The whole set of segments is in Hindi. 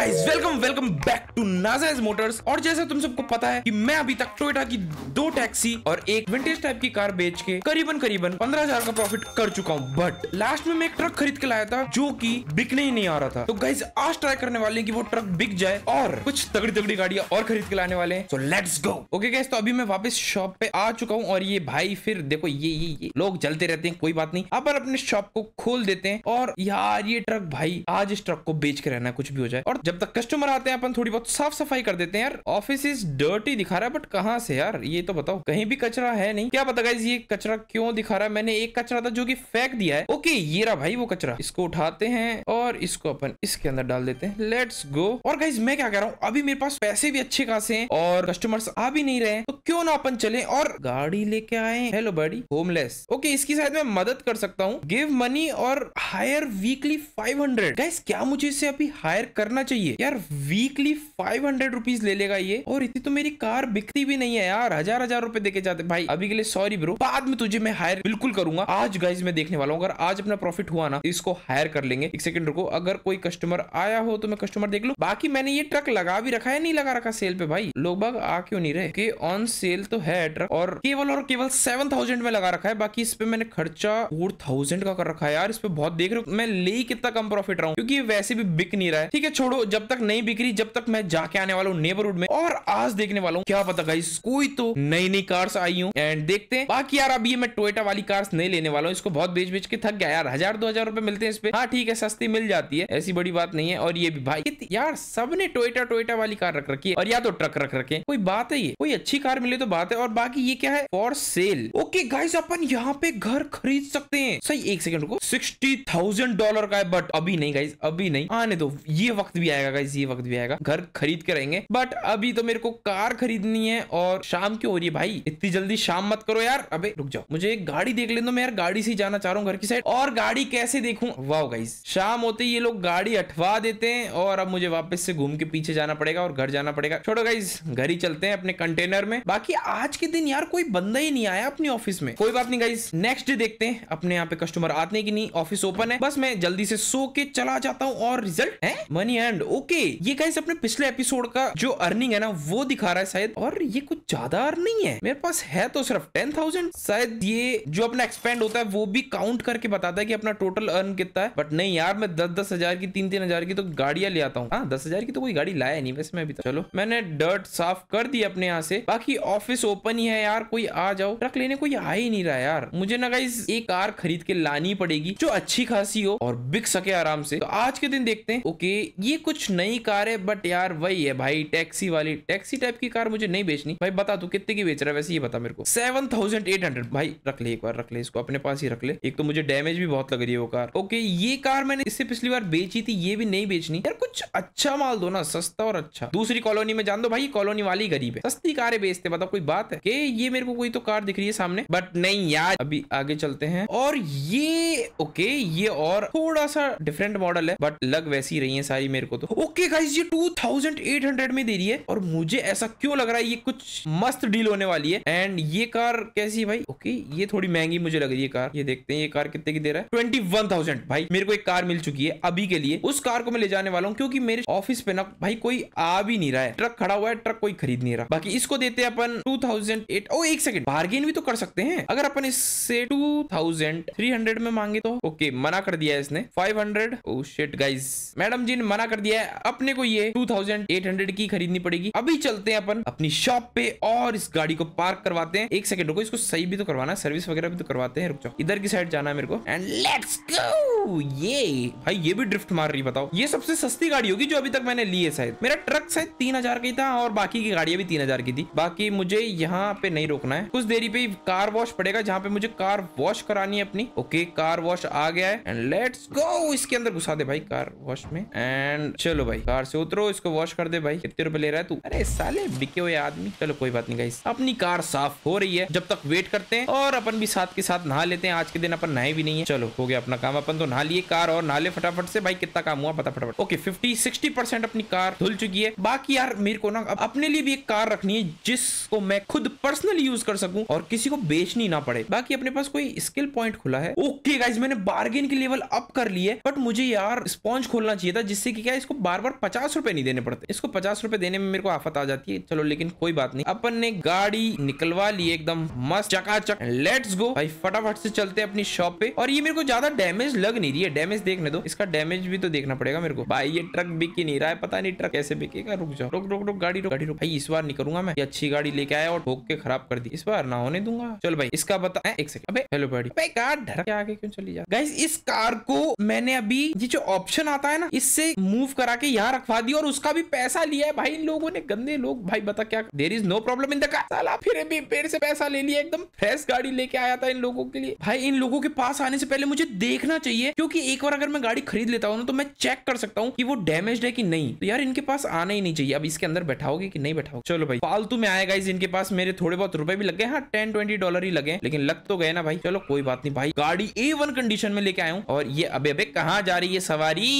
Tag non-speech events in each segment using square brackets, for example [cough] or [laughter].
guys welcome welcome back to Najaiz motors और जैसे तुम सबको पता है कि मैं अभी तक टोयोटा की दो टैक्सी और एक विंटेज टाइप की कार बेच के करीबन करीबन पंद्रह हजार का प्रॉफिट कर चुका हूँ बट लास्ट में मैं एक ट्रक खरीद के लाया था जो कि बिकने ही नहीं आ रहा था तो गाइज आज ट्राई करने वाले की वो ट्रक बिक जाए और कुछ तगड़ी तगड़ी गाड़िया और खरीद के लाने वाले हैं so let's go okay guys तो अभी मैं वापस शॉप पे आ चुका हूँ और ये भाई फिर देखो ये ये ये लोग जलते रहते हैं कोई बात नहीं अब अपने शॉप को खोल देते हैं और यार ये ट्रक भाई आज इस ट्रक को बेच के रहना कुछ भी हो जाए और जब तक कस्टमर आते हैं अपन थोड़ी बहुत साफ सफाई कर देते हैं यार ऑफिस इज डर्टी दिखा रहा है बट कहाँ से यार ये तो बताओ कहीं भी कचरा है नहीं क्या पता ये कचरा क्यों दिखा रहा है मैंने एक कचरा था जो की फेंक दिया है ओके ये रहा भाई वो कचरा इसको उठाते हैं और इसको अपन इसके अंदर डाल देते हैं लेट्स गो और गाइज मैं क्या कह रहा हूँ अभी मेरे पास पैसे भी अच्छे खासे है और कस्टमर्स आ भी नहीं रहे तो क्यों ना अपन चले और गाड़ी लेके आए हेलो बड़ी होमलेस ओके इसकी शायद मैं मदद कर सकता हूँ गिव मनी और हायर वीकली फाइव हंड्रेड क्या मुझे इसे अभी हायर करना चाहिए चाहिए यार वीकली फाइव हंड्रेड रुपीज ले लेगा ये और इतनी तो मेरी कार बिकती भी नहीं है यार हजार हजार रुपए देके जाते भाई अभी के लिए सॉरी ब्रो बाद में तुझे मैं हायर बिल्कुल करूंगा आज गाइज मैं देखने वाला हूँ अगर आज अपना प्रॉफिट हुआ ना इसको हायर कर लेंगे एक सेकंड रुको अगर कोई कस्टमर आया हो तो मैं कस्टमर देख लू बाकी मैंने ये ट्रक लगा भी रखा है नहीं लगा रखा सेल पे भाई लोग बाग आ क्यों नहीं रहे ऑन सेल तो है ट्रक और केवल और केवल सेवन थाउजेंड में लगा रखा है बाकी इस पे मैंने खर्चा फोर थाउजेंड का कर रखा है यार इस पे बहुत देख रहे हो मैं ले कितना कम प्रॉफिट रहा हूँ क्योंकि वैसे भी बिक नहीं रहा है ठीक है छोड़ो जब तक नहीं बिक्री जब तक मैं जाके आने वाला हूँ नेबरहुड में और आज देखने वाला हूँ क्या पता गाई कोई तो नई नई कार्स आई हूँ एंड देखते हैं बाकी यार अभी मैं टोयटा वाली कार्स नहीं लेने वाला हूँ इसको बहुत बेच बेच के थक गया यार हजार दो हजार रुपए मिलते हैं इस पे हाँ ठीक है सस्ती मिल जाती है ऐसी बड़ी बात नहीं है और ये भी भाई यार सबने टोयटा टोयटा वाली कार रख रखी है और या तो ट्रक रख रखे कोई बात है ये कोई अच्छी कार मिले तो बात है और बाकी ये क्या है फॉर सेल ओके गाइस अपन यहाँ पे घर खरीद सकते हैं सही एक सेकंड को सिक्सटी थाउजेंड डॉलर का है बट अभी नहीं गाइस अभी नहीं आने दो ये वक्त भी आया आएगा गाइज ये वक्त भी आएगा घर खरीद के रहेंगे बट अभी तो मेरे को कार खरीदनी है और शाम क्यों हो रही है भाई इतनी जल्दी शाम मत करो यार अबे रुक जाओ मुझे एक गाड़ी देख ले दो मैं यार गाड़ी से जाना चाह रहा हूँ घर की साइड और गाड़ी कैसे देखू वाह गाइज शाम होते ही ये लोग गाड़ी हटवा देते हैं और अब मुझे वापस से घूम के पीछे जाना पड़ेगा और घर जाना पड़ेगा छोड़ो गाइज घर ही चलते हैं अपने कंटेनर में बाकी आज के दिन यार कोई बंदा ही नहीं आया अपने ऑफिस में कोई बात नहीं गाइज नेक्स्ट डे देखते हैं अपने यहाँ पे कस्टमर आते कि नहीं ऑफिस ओपन है बस मैं जल्दी से सो के चला जाता हूँ और रिजल्ट है मनी एंड ओके ये गाइस अपने पिछले एपिसोड का जो अर्निंग है ना वो दिखा रहा है शायद और ये कुछ ज्यादा अर्निंग है मेरे पास है तो सिर्फ टेन थाउजेंड शायद ये जो अपना एक्सपेंड होता है वो भी काउंट करके बताता है कि अपना टोटल अर्न कितना है बट नहीं यार मैं दस दस हजार की तीन तीन हजार की तो गाड़ियां ले आता हूँ हाँ दस हजार की तो कोई गाड़ी लाया नहीं वैसे मैं अभी चलो मैंने डर्ट साफ कर दी अपने यहाँ से बाकी ऑफिस ओपन ही है यार कोई आ जाओ ट्रक लेने कोई आ ही नहीं रहा यार मुझे ना गाइज एक कार खरीद के लानी पड़ेगी जो अच्छी खासी हो और बिक सके आराम से तो आज के दिन देखते हैं ओके ये कुछ कुछ नई कार है बट यार वही है भाई टैक्सी वाली टैक्सी टाइप की कार मुझे नहीं बेचनी भाई बता तू कितने की बेच रहा है वैसे ये बता मेरे को सेवन थाउजेंड एट हंड्रेड भाई रख ले एक बार रख ले इसको अपने पास ही रख ले एक तो मुझे डैमेज भी बहुत लग रही है वो कार ओके ये कार मैंने इससे पिछली बार बेची थी ये भी नहीं बेचनी यार कुछ अच्छा माल दो ना सस्ता और अच्छा दूसरी कॉलोनी में जान दो भाई कॉलोनी वाली गरीब है सस्ती कारें बेचते बताओ मतलब कोई बात है ये मेरे को कोई तो कार दिख रही है सामने बट नहीं यार अभी आगे चलते हैं और ये ओके ये और थोड़ा सा डिफरेंट मॉडल है बट लग वैसी रही है सारी मेरे को तो ओके गाइज ये 2800 में दे रही है और मुझे ऐसा क्यों लग रहा है ये कुछ मस्त डील होने वाली है एंड ये कार कैसी भाई ओके ये थोड़ी महंगी मुझे लग रही है कार ये देखते हैं ये कार कितने की दे रहा है ट्वेंटी वन थाउजेंड भाई मेरे को एक कार मिल चुकी है अभी के लिए उस कार को मैं ले जाने वाला हूँ क्योंकि मेरे ऑफिस पे ना भाई कोई आ भी नहीं रहा है ट्रक खड़ा हुआ है ट्रक कोई खरीद नहीं रहा बाकी इसको देते हैं अपन टू थाउजेंड एट ओ एक सेकंड बार्गेन भी तो कर सकते हैं अगर अपन इससे टू थाउजेंड थ्री हंड्रेड में मांगे तो ओके मना कर दिया इसने five hundred oh shit guys madam ji ने मना कर दिया गया है अपने को ये 2800 की खरीदनी पड़ेगी अभी चलते हैं अपन अपनी शॉप पे और इस गाड़ी को पार्क करवाते हैं एक सेकंड रुको इसको सही भी तो करवाना है सर्विस वगैरह भी तो करवाते हैं रुक जाओ इधर की साइड जाना है मेरे को एंड लेट्स गो ये भाई ये भी ड्रिफ्ट मार रही बताओ ये सबसे सस्ती गाड़ी होगी जो अभी तक मैंने ली है शायद मेरा ट्रक शायद तीन हजार की था और बाकी की गाड़ियां भी तीन हजार की थी बाकी मुझे यहाँ पे नहीं रोकना है कुछ देरी पे कार वॉश पड़ेगा जहाँ पे मुझे कार वॉश करानी है अपनी ओके कार वॉश आ गया है एंड लेट्स गो इसके अंदर घुसा दे भाई कार वॉश में एंड चलो भाई कार से उतरो इसको वॉश कर दे भाई कितने रुपए ले रहा है तू अरे साले बिके हुए आदमी चलो कोई बात नहीं गाई अपनी कार साफ हो रही है जब तक वेट करते हैं और अपन भी साथ के साथ नहा लेते हैं आज के दिन अपन नहाए भी नहीं है चलो हो गया अपना काम अपन तो नहा लिए कार और नहा ले फटाफट से भाई कितना काम हुआ पता फटाफट ओके फिफ्टी सिक्सटी परसेंट अपनी कार धुल चुकी है बाकी यार मेरे को ना अपने लिए भी एक कार रखनी है जिसको मैं खुद पर्सनली यूज कर सकूं और किसी को बेचनी ना पड़े बाकी अपने पास कोई स्किल पॉइंट खुला है ओके गाइज मैंने बार्गेन के लेवल अप कर ली बट मुझे यार स्पॉन्ज खोलना चाहिए था जिससे कि क्या इसको इसको बार बार पचास रुपए नहीं देने पड़ते इसको पचास रुपए देने में मेरे को आफत आ जाती है चलो लेकिन कोई बात नहीं अपन ने गाड़ी निकलवा ली एकदम मस्त चकाचक लेट्स गो भाई फटाफट से चलते अपनी शॉप पे और ये मेरे को ज्यादा डैमेज लग नहीं रही है डैमेज देखने दो इसका डैमेज भी तो देखना पड़ेगा मेरे को भाई ये ट्रक बिक ही नहीं रहा है पता नहीं ट्रक कैसे बिकेगा रुक जाओ रुक रुक रुक गाड़ी रुक गाड़ी रुक भाई इस बार नहीं करूंगा मैं अच्छी गाड़ी लेके आया और ठोक के खराब कर दी इस बार ना होने दूंगा चलो भाई इसका बता एक सेकंड अबे हेलो गाड़ी भाई कार ढर के आगे क्यों चली जा गाइस इस कार को मैंने अभी ये जो ऑप्शन आता है ना इससे मूव करा के यहाँ रखवा दी और उसका भी पैसा लिया है भाई इन लोगों ने गंदे लोग भाई बता क्या there is no problem in दाला फिर भी पेड़ से पैसा ले लिया एकदम फ्रेश गाड़ी लेके आया था इन लोगों के लिए भाई इन लोगों के पास आने से पहले मुझे देखना चाहिए क्योंकि एक बार अगर मैं गाड़ी खरीद लेता हूँ ना तो मैं चेक कर सकता हूँ कि वो डैमेज है कि नहीं तो यार इनके पास आना ही नहीं चाहिए अब इसके अंदर बैठाओगे कि नहीं बैठाओ चलो भाई फालतू में आएगा इस इनके पास मेरे थोड़े बहुत रुपए भी लगे हाँ टेन ट्वेंटी डॉलर ही लगे लेकिन लग तो गए ना भाई चलो कोई बात नहीं भाई गाड़ी ए कंडीशन में लेके आया और ये अबे अबे कहा जा रही है सवारी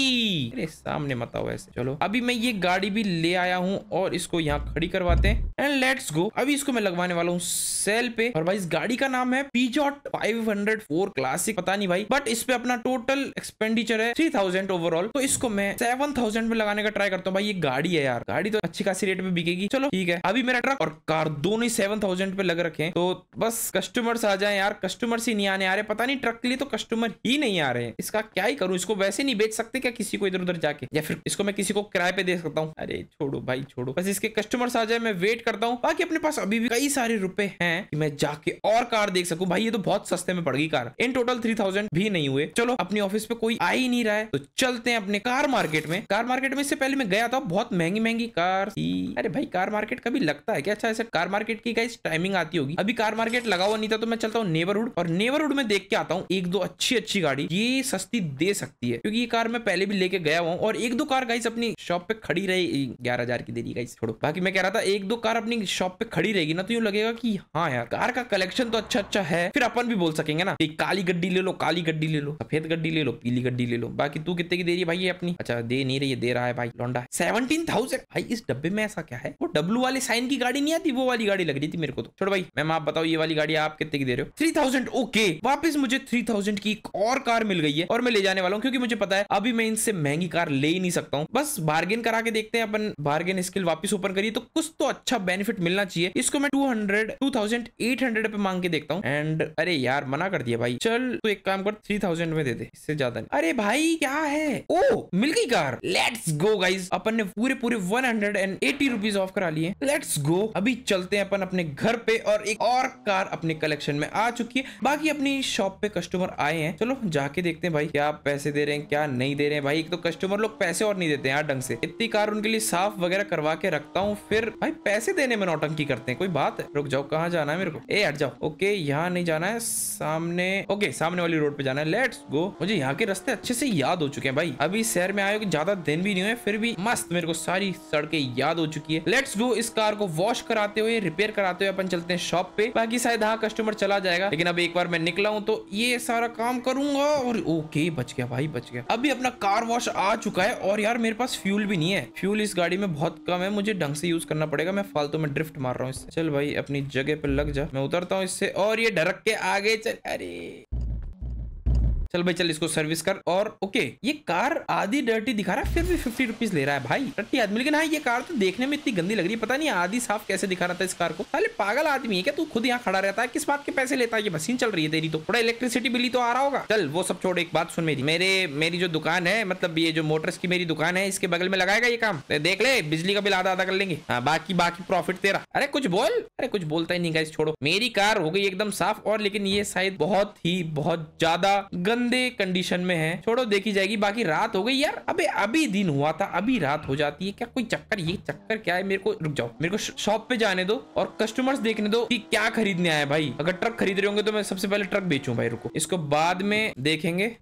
अरे सामने मत आता हूँ ऐसे चलो अभी मैं ये गाड़ी भी ले आया हूँ और इसको यहाँ खड़ी करवाते हैं एंड लेट्स गो अभी इसको मैं लगवाने वाला हूँ सेल पे और भाई इस गाड़ी का नाम है Peugeot five hundred four classic पता नहीं भाई बट इस पे अपना टोटल एक्सपेंडिचर है थ्री थाउजेंड ओवरऑल तो इसको मैं सेवन थाउजेंड में लगाने का ट्राई करता हूँ भाई ये गाड़ी है यार गाड़ी तो अच्छी खासी रेट में बिकेगी चलो ठीक है अभी मेरा ट्रक और कार दोनों ही सेवन थाउजेंड पे लग रखे तो बस कस्टमर्स आ जाए यार कस्टमर्स ही नहीं आने आ रहे पता नहीं ट्रक के लिए तो कस्टमर ही नहीं आ रहे इसका क्या ही करूँ इसको वैसे नहीं बेच सकते क्या किसी को इधर उधर जाके या फिर इसको मैं किसी को किराए पे दे सकता हूँ अरे छोड़ो भाई छोड़ो बस इसके कस्टमर्स आ जाए मैं वेट करता हूँ बाकी अपने पास अभी भी कई सारे रुपए हैं कि मैं जाके और कार देख सकू भाई ये तो बहुत सस्ते में पड़ गई car in total three thousand भी नहीं हुए चलो अपने ऑफिस पे कोई आ ही नहीं रहा है तो चलते हैं अपने कार मार्केट में कार मार्केट में इससे पहले मैं गया था बहुत महंगी महंगी कार अरे भाई कार मार्केट कभी लगता है क्या अच्छा ऐसा कार मार्केट की गाइस टाइमिंग आती होगी अभी कार मार्केट लगा हुआ नहीं था तो मैं चलता हूँ नेबरहुड और नेबरहुड में देख के आता हूँ एक दो अच्छी अच्छी गाड़ी ये सस्ती दे सकती है क्योंकि ये कार मैं पहले भी लेके गया हुआ और एक दो कार गाइस अपनी शॉप पे खड़ी रहे ग्यारह हजार की दे गाइस छोड़ो बाकी मैं कह रहा था एक दो कार अपनी शॉप पे खड़ी रहेगी ना तो यूँ लगेगा कि हाँ यार कार का कलेक्शन तो अच्छा अच्छा है फिर अपन भी बोल सकेंगे ना एक काली गड्डी ले लो काली गड्डी ले लो सफेद गड्डी ले लो पीली गड्डी ले लो बाकी तू कितने की दे रही है भाई अपनी अच्छा दे नहीं रही है दे रहा है भाई लौंडा सेवनटीन थाउजेंड भाई इस डब्बे में ऐसा क्या है वो डब्लू वाले साइन की गाड़ी नहीं आती वो वाली गाड़ी लग रही थी मेरे को तो छोड़ भाई मैम आप बताओ ये वाली गाड़ी आप कितने की दे रहे हो थ्री थाउजेंड ओके वापस मुझे थ्री थाउजेंड की एक और कार मिल गई है और मैं ले जाने वाला हूँ क्योंकि मुझे पता है अभी मैं इनसे महंगी कार ले ही नहीं सकता सकता हूँ बस बार्गेन करा के देखते हैं अपन बार्गेन स्किल वापस ओपन करिए तो कुछ तो अच्छा बेनिफिट मिलना चाहिए इसको मैं two hundred two thousand eight hundred पे मांग के देखता हूँ एंड अरे यार मना कर दिया भाई चल तो एक काम कर थ्री थाउजेंड में दे दे इससे ज्यादा नहीं अरे भाई क्या है ओ मिल गई कार लेट्स गो गाइज अपन ने पूरे पूरे one hundred and eighty rupees off करा लिए लेट्स गो अभी चलते हैं अपन अपने घर पे और एक और कार अपने कलेक्शन में आ चुकी है बाकी अपनी शॉप पे कस्टमर आए हैं चलो जाके देखते हैं भाई क्या पैसे दे रहे हैं क्या नहीं दे रहे हैं भाई एक तो कस्टमर लोग पैसे पैसे और नहीं देते यार ढंग से इतनी कार उनके लिए साफ वगैरह करवा के रखता हूँ फिर भाई पैसे देने में नौटंकी करते हैं कोई बात है रुक जाओ कहाँ जाना है मेरे को ए हट जाओ ओके यहाँ नहीं जाना है सामने ओके सामने वाली रोड पे जाना है लेट्स गो मुझे यहाँ के रास्ते अच्छे से याद हो चुके हैं भाई अभी शहर में आयो की ज्यादा दिन भी नहीं हुए फिर भी मस्त मेरे को सारी सड़कें याद हो चुकी है लेट्स गो इस कार को वॉश कराते हुए रिपेयर कराते हुए अपन चलते हैं शॉप पे बाकी शायद हाँ कस्टमर चला जाएगा लेकिन अब एक बार मैं निकला हूँ तो ये सारा काम करूंगा और ओके बच गया भाई बच गया अभी अपना कार वॉश आ चुका है और यार मेरे पास फ्यूल भी नहीं है फ्यूल इस गाड़ी में बहुत कम है मुझे ढंग से यूज करना पड़ेगा मैं फालतू में ड्रिफ्ट मार रहा हूँ इससे चल भाई अपनी जगह पे लग जा मैं उतरता हूँ इससे और ये ढरक के आगे चल अरे चल भाई चल इसको सर्विस कर और ओके ये कार आधी डर्टी दिखा रहा है फिर भी फिफ्टी रुपीज ले रहा है भाई डी आदमी लेकिन हाँ ये कार तो देखने में इतनी गंदी लग रही है पता नहीं आधी साफ कैसे दिखा रहा था इस कार को अरे पागल आदमी है क्या तू खुद यहाँ खड़ा रहता है किस बात के पैसे लेता है ये मशीन चल रही है तेरी तो थोड़ा इलेक्ट्रिसिटी बिली तो आ रहा होगा चल वो सब छोड़ एक बात सुन मेरी मेरे मेरी जो दुकान है मतलब ये जो मोटर्स की मेरी दुकान है इसके बगल में लगाएगा ये काम देख ले बिजली का बिल आधा आधा कर लेंगे हाँ बाकी बाकी प्रॉफिट तेरा अरे कुछ बोल अरे कुछ बोलता ही नहीं गाइस छोड़ो मेरी कार हो गई एकदम साफ और लेकिन ये शायद बहुत ही बहुत ज्यादा गंद गंदे कंडीशन में है छोड़ो देखी जाएगी बाकी रात हो गई यार अबे अभी दिन हुआ था अभी रात हो जाती है क्या कोई चक्कर ये चक्कर क्या है मेरे को रुक जाओ मेरे को शॉप पे जाने दो और कस्टमर्स देखने दो कि क्या खरीदने आए भाई अगर ट्रक खरीद रहे होंगे तो मैं सबसे पहले ट्रक बेचू भाई रुको इसको बाद में देखेंगे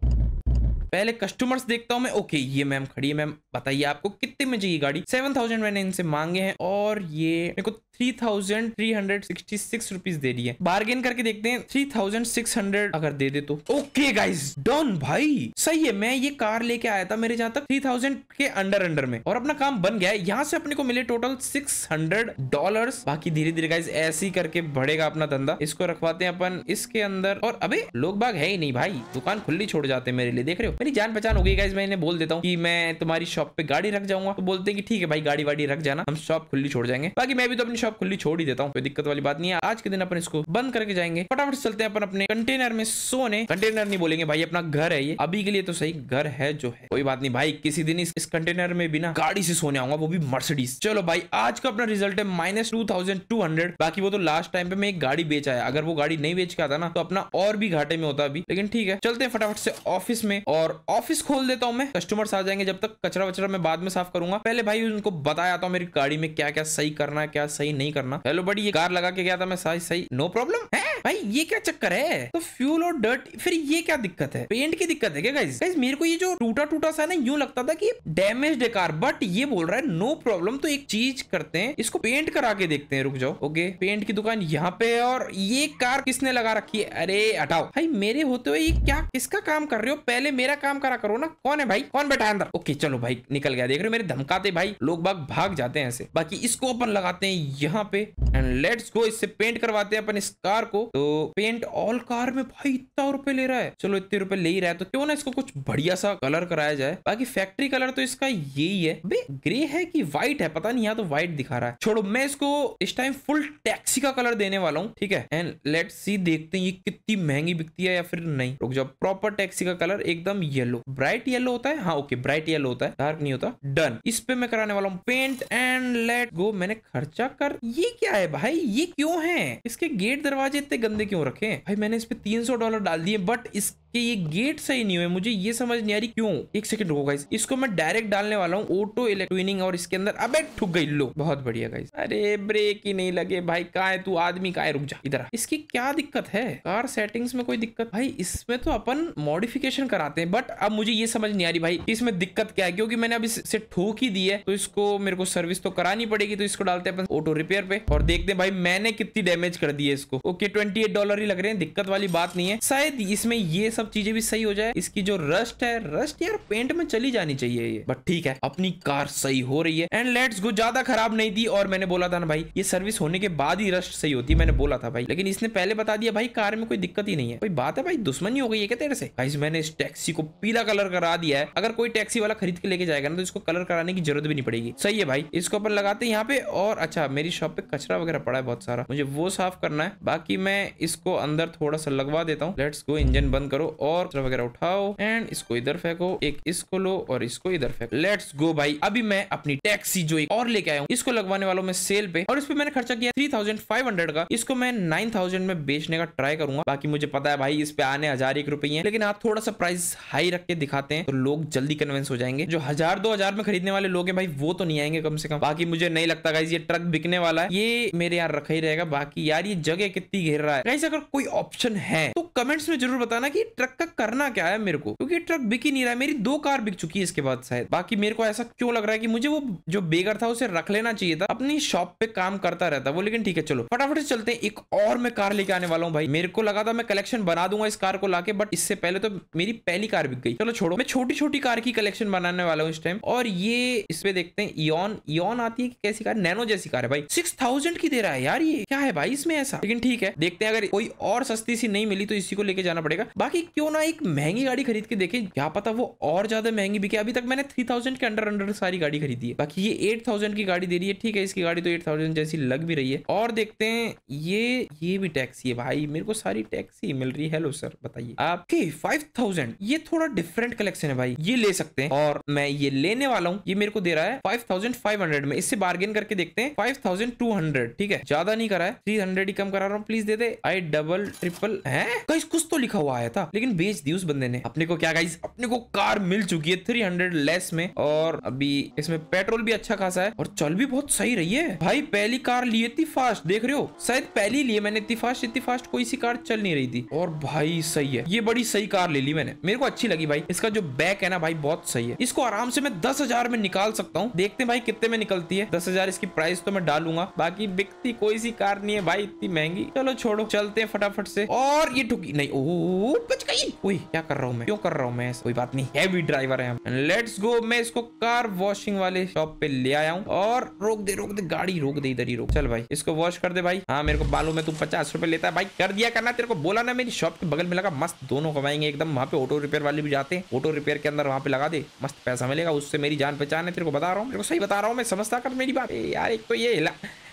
पहले कस्टमर्स देखता हूँ मैं ओके ये मैम खड़ी है मैम बताइए आपको कितने में चाहिए गाड़ी सेवन थाउजेंड मैंने इनसे मांगे हैं और ये मेरे को three thousand three hundred sixty six rupees दे रही है बार्गेन करके देखते हैं थ्री थाउजेंड सिक्स हंड्रेड अगर दे दे तो ओके गाइज डन भाई सही है मैं ये कार लेके आया था मेरे जहां तक थ्री थाउजेंड के अंडर अंडर में और अपना काम बन गया है यहाँ से अपने को मिले टोटल सिक्स हंड्रेड डॉलर बाकी धीरे धीरे गाइज ऐसे ही करके बढ़ेगा अपना धंधा इसको रखवाते हैं अपन इसके अंदर और अबे लोग बाग है ही नहीं भाई दुकान खुली छोड़ जाते मेरे लिए देख रहे हो मेरी जान पहचान हो गई गाइज मैं इन्हें बोल देता हूँ कि मैं तुम्हारी शॉप पे गाड़ी रख जाऊंगा तो बोलते हैं कि ठीक है भाई गाड़ी वाड़ी रख जाना हम शॉप खुली छोड़ जाएंगे बाकी मैं भी तो अपनी शॉप खुली छोड़ ही देता हूँ कोई दिक्कत वाली बात नहीं है आज के दिन अपन इसको बंद करके जाएंगे फटाफट चलते हैं अपन अपने कंटेनर में सोने कंटेनर नहीं बोलेंगे भाई अपना घर है ये अभी के लिए तो सही घर है जो है कोई बात नहीं भाई किसी दिन इस, कंटेनर में बिना गाड़ी से सोने आऊंगा वो भी मर्सिडीज चलो भाई आज का अपना रिजल्ट है minus two thousand two hundred बाकी वो तो लास्ट टाइम पे मैं एक गाड़ी बेच आया अगर वो गाड़ी नहीं बेच के आता ना तो अपना और भी घाटे में होता अभी लेकिन ठीक है चलते हैं फटाफट से ऑफिस में और ऑफिस खोल देता हूँ मैं कस्टमर्स आ जाएंगे जब तक कचरा वचरा मैं बाद में साफ करूंगा पहले भाई उनको बताया था मेरी गाड़ी में क्या क्या सही करना है क्या सही नहीं करना हेलो बड़ी ये कार लगा के गया था मैं सही सही नो प्रॉब्लम है भाई ये क्या चक्कर है तो फ्यूल और डर्ट फिर ये क्या दिक्कत है पेंट की दिक्कत है क्या गाइस गाइस मेरे को ये जो टूटा टूटा सा ना यूं लगता था कि डैमेज डेकार बट ये बोल रहा है नो प्रॉब्लम तो एक चीज करते हैं इसको पेंट करा के देखते हैं रुक जाओ ओके पेंट की दुकान यहाँ पे है और ये कार किसने लगा रखी है अरे हटाओ भाई मेरे होते हुए ये क्या किसका काम कर रहे हो पहले मेरा काम करा करो ना कौन है भाई कौन बैठा अंदर ओके चलो भाई निकल गया देख रहे हो मेरे धमकाते भाई लोग बाग भाग जाते हैं ऐसे बाकी इसको अपन लगाते हैं यहाँ पे एंड लेट्स गो इससे पेंट करवाते हैं अपन इस कार को तो पेंट ऑल कार में भाई इतना रुपए ले रहा है चलो इतने रुपए ले ही रहा है तो क्यों ना इसको कुछ बढ़िया सा कलर कराया जाए बाकी फैक्ट्री कलर तो इसका यही है बे ग्रे है कि व्हाइट है पता नहीं यहाँ तो व्हाइट दिखा रहा है छोड़ो मैं इसको इस टाइम फुल टैक्सी का कलर देने वाला हूँ ठीक है एंड लेट सी देखते हैं ये कितनी महंगी बिकती है या फिर नहीं रुक जाओ प्रॉपर टैक्सी का कलर एकदम येलो ब्राइट येलो होता है हाँ ओके ब्राइट येलो होता है डार्क नहीं होता डन इस पे मैं कराने वाला हूँ पेंट एंड लेट गो मैंने खर्चा कर ये क्या है भाई ये क्यों है इसके गेट दरवाजे इतने गंदे क्यों रखे भाई मैंने इस पर तीन डॉलर डाल दिए बट इस कि ये गेट सही नहीं हुए मुझे ये समझ नहीं आ रही क्यों एक सेकंड रुको गाइस इसको मैं डायरेक्ट डालने वाला हूँ ऑटो इलेक्ट्रोनिंग और इसके अंदर अबे ठुक गई लो बहुत बढ़िया गाइस अरे ब्रेक ही नहीं लगे भाई कहा है तू आदमी का है रुक जा इधर इसकी क्या दिक्कत है कार सेटिंग्स में कोई दिक्कत भाई इसमें तो अपन मॉडिफिकेशन कराते हैं बट अब मुझे ये समझ नहीं आ रही भाई इसमें दिक्कत क्या है क्योंकि मैंने अब इससे ठोक ही दी है तो इसको मेरे को सर्विस तो करानी पड़ेगी तो इसको डालते हैं अपन ऑटो रिपेयर पे और देखते हैं भाई मैंने कितनी डैमेज कर दी है इसको ओके ट्वेंटी डॉलर ही लग रहे हैं दिक्कत वाली बात नहीं है शायद इसमें ये सब चीजें भी सही हो जाए इसकी जो रस्ट है रस्ट यार पेंट में चली जानी चाहिए ये बट ठीक है अपनी कार सही हो रही है एंड लेट्स गो ज्यादा खराब नहीं थी और मैंने बोला था ना भाई ये सर्विस होने के बाद ही रस्ट सही होती है मैंने बोला था भाई लेकिन इसने पहले बता दिया भाई कार में कोई दिक्कत ही नहीं है कोई बात है भाई दुश्मनी हो गई है क्या तेरे से भाई मैंने इस टैक्सी को पीला कलर करा दिया है अगर कोई टैक्सी वाला खरीद के लेके जाएगा ना तो इसको कलर कराने की जरूरत भी नहीं पड़ेगी सही है भाई इसको अपन लगाते हैं यहाँ पे और अच्छा मेरी शॉप पे कचरा वगैरह पड़ा है बहुत सारा मुझे वो साफ करना है बाकी मैं इसको अंदर थोड़ा सा लगवा देता हूँ लेट्स गो इंजन बंद करो और वगैरह उठाओ एंड इसको इधर फेंको एक इसको लो और इसको इधर फेंको लेट्स गो भाई अभी मैं अपनी टैक्सी जो एक और लेके आया हूँ इसको लगवाने वालों में सेल पे और इस पर मैंने खर्चा किया थ्री थाउजेंड फाइव हंड्रेड का इसको मैं नाइन थाउजेंड में बेचने का ट्राई करूंगा बाकी मुझे पता है भाई इस पे आने हजार एक रुपए है लेकिन आप थोड़ा सा प्राइस हाई रख के दिखाते हैं तो लोग जल्दी कन्वेंस हो जाएंगे जो हजार दो हजार में खरीदने वाले लोग हैं भाई वो तो नहीं आएंगे कम से कम बाकी मुझे नहीं लगता गाइज ये ट्रक बिकने वाला है ये मेरे यहाँ रखा ही रहेगा बाकी यार ये जगह कितनी घेर रहा है गाइज अगर कोई ऑप्शन है तो कमेंट्स में जरूर बताना की ट्रक का करना क्या है मेरे को क्योंकि ट्रक बिक ही नहीं रहा है मेरी दो कार बिक चुकी है इसके बाद शायद बाकी मेरे को ऐसा क्यों लग रहा है कि मुझे वो जो बेगर था उसे रख लेना चाहिए था अपनी शॉप पे काम करता रहता वो लेकिन ठीक है चलो फटाफट से चलते एक और मैं कार लेके आने वाला हूँ भाई मेरे को लगा था मैं कलेक्शन बना दूंगा इस कार को लाके बट इससे पहले तो मेरी पहली कार बिक गई चलो छोड़ो मैं छोटी छोटी कार की कलेक्शन बनाने वाला हूँ इस टाइम और ये इस पे देखते हैं इॉन इॉन आती है कैसी कार नैनो जैसी कार है भाई सिक्स थाउजेंड की दे रहा है यार ये क्या है भाई इसमें ऐसा लेकिन ठीक है देखते हैं अगर कोई और सस्ती सी नहीं मिली तो इसी को लेके जाना पड़ेगा बाकी क्यों ना एक महंगी गाड़ी खरीद के देखें क्या पता वो और ज्यादा महंगी बिके अभी तक मैंने थ्री थाउजेंड के अंडर अंडर सारी गाड़ी खरीदी है बाकी ये एट थाउजेंड की गाड़ी दे रही है ठीक है इसकी गाड़ी तो एट थाउजेंड जैसी लग भी रही है और देखते हैं ये ये भी टैक्सी है भाई मेरे को सारी टैक्सी मिल रही है हेलो सर बताइए आपके फाइव थाउजेंड ये थोड़ा डिफरेंट कलेक्शन है भाई ये ले सकते हैं और मैं ये लेने वाला हूँ ये मेरे को दे रहा है फाइव थाउजेंड फाइव हंड्रेड में इससे बार्गेन करके देखते हैं फाइव थाउजेंड टू हंड्रेड ठीक है ज्यादा नहीं करा है थ्री हंड्रेड ही कम करा रहा हूँ प्लीज दे दे आई डबल ट्रिपल है कुछ तो लिखा हुआ आया था लेकिन बेच दी उस बंदे ने अपने को क्या गाइज अपने को कार मिल चुकी है थ्री हंड्रेड लेस में और अभी इसमें पेट्रोल भी अच्छा खासा है और चल भी बहुत सही रही है भाई पहली कार लिए इतनी फास्ट देख रहे हो शायद पहली लिए मैंने इतनी फास्ट इतनी फास्ट कोई सी कार चल नहीं रही थी और भाई सही है ये बड़ी सही कार ले ली मैंने मेरे को अच्छी लगी भाई इसका जो बैक है ना भाई बहुत सही है इसको आराम से मैं दस हजार में निकाल सकता हूँ देखते हैं भाई कितने में निकलती है दस हजार इसकी प्राइस तो मैं डालूंगा बाकी बिकती कोई सी कार नहीं है भाई इतनी महंगी चलो छोड़ो चलते हैं फटाफट से और ये ठुकी नहीं ओ बच क्या कर रहा हूँ मैं क्यों कर रहा हूँ मैं कोई बात नहीं हैवी ड्राइवर है लेट्स गो मैं इसको कार वॉशिंग वाले शॉप पे ले आया हूँ और रोक दे रोक दे गाड़ी रोक दे इधर ही रोक चल भाई इसको वॉश कर दे भाई हाँ मेरे को बालों में तू पचास रुपए लेता है भाई कर दिया करना तेरे को बोला ना मेरी शॉप के बगल में लगा मस्त दोनों कमाएंगे एकदम वहाँ पे ऑटो रिपेयर वाले भी जाते हैं ऑटो रिपेयर के अंदर वहाँ पे लगा दे मस्त पैसा मिलेगा उससे मेरी जान पहचान है तेरे को बता रहा हूँ तेरे को सही बता रहा हूँ मैं समझता कर मेरी बात यार एक तो ये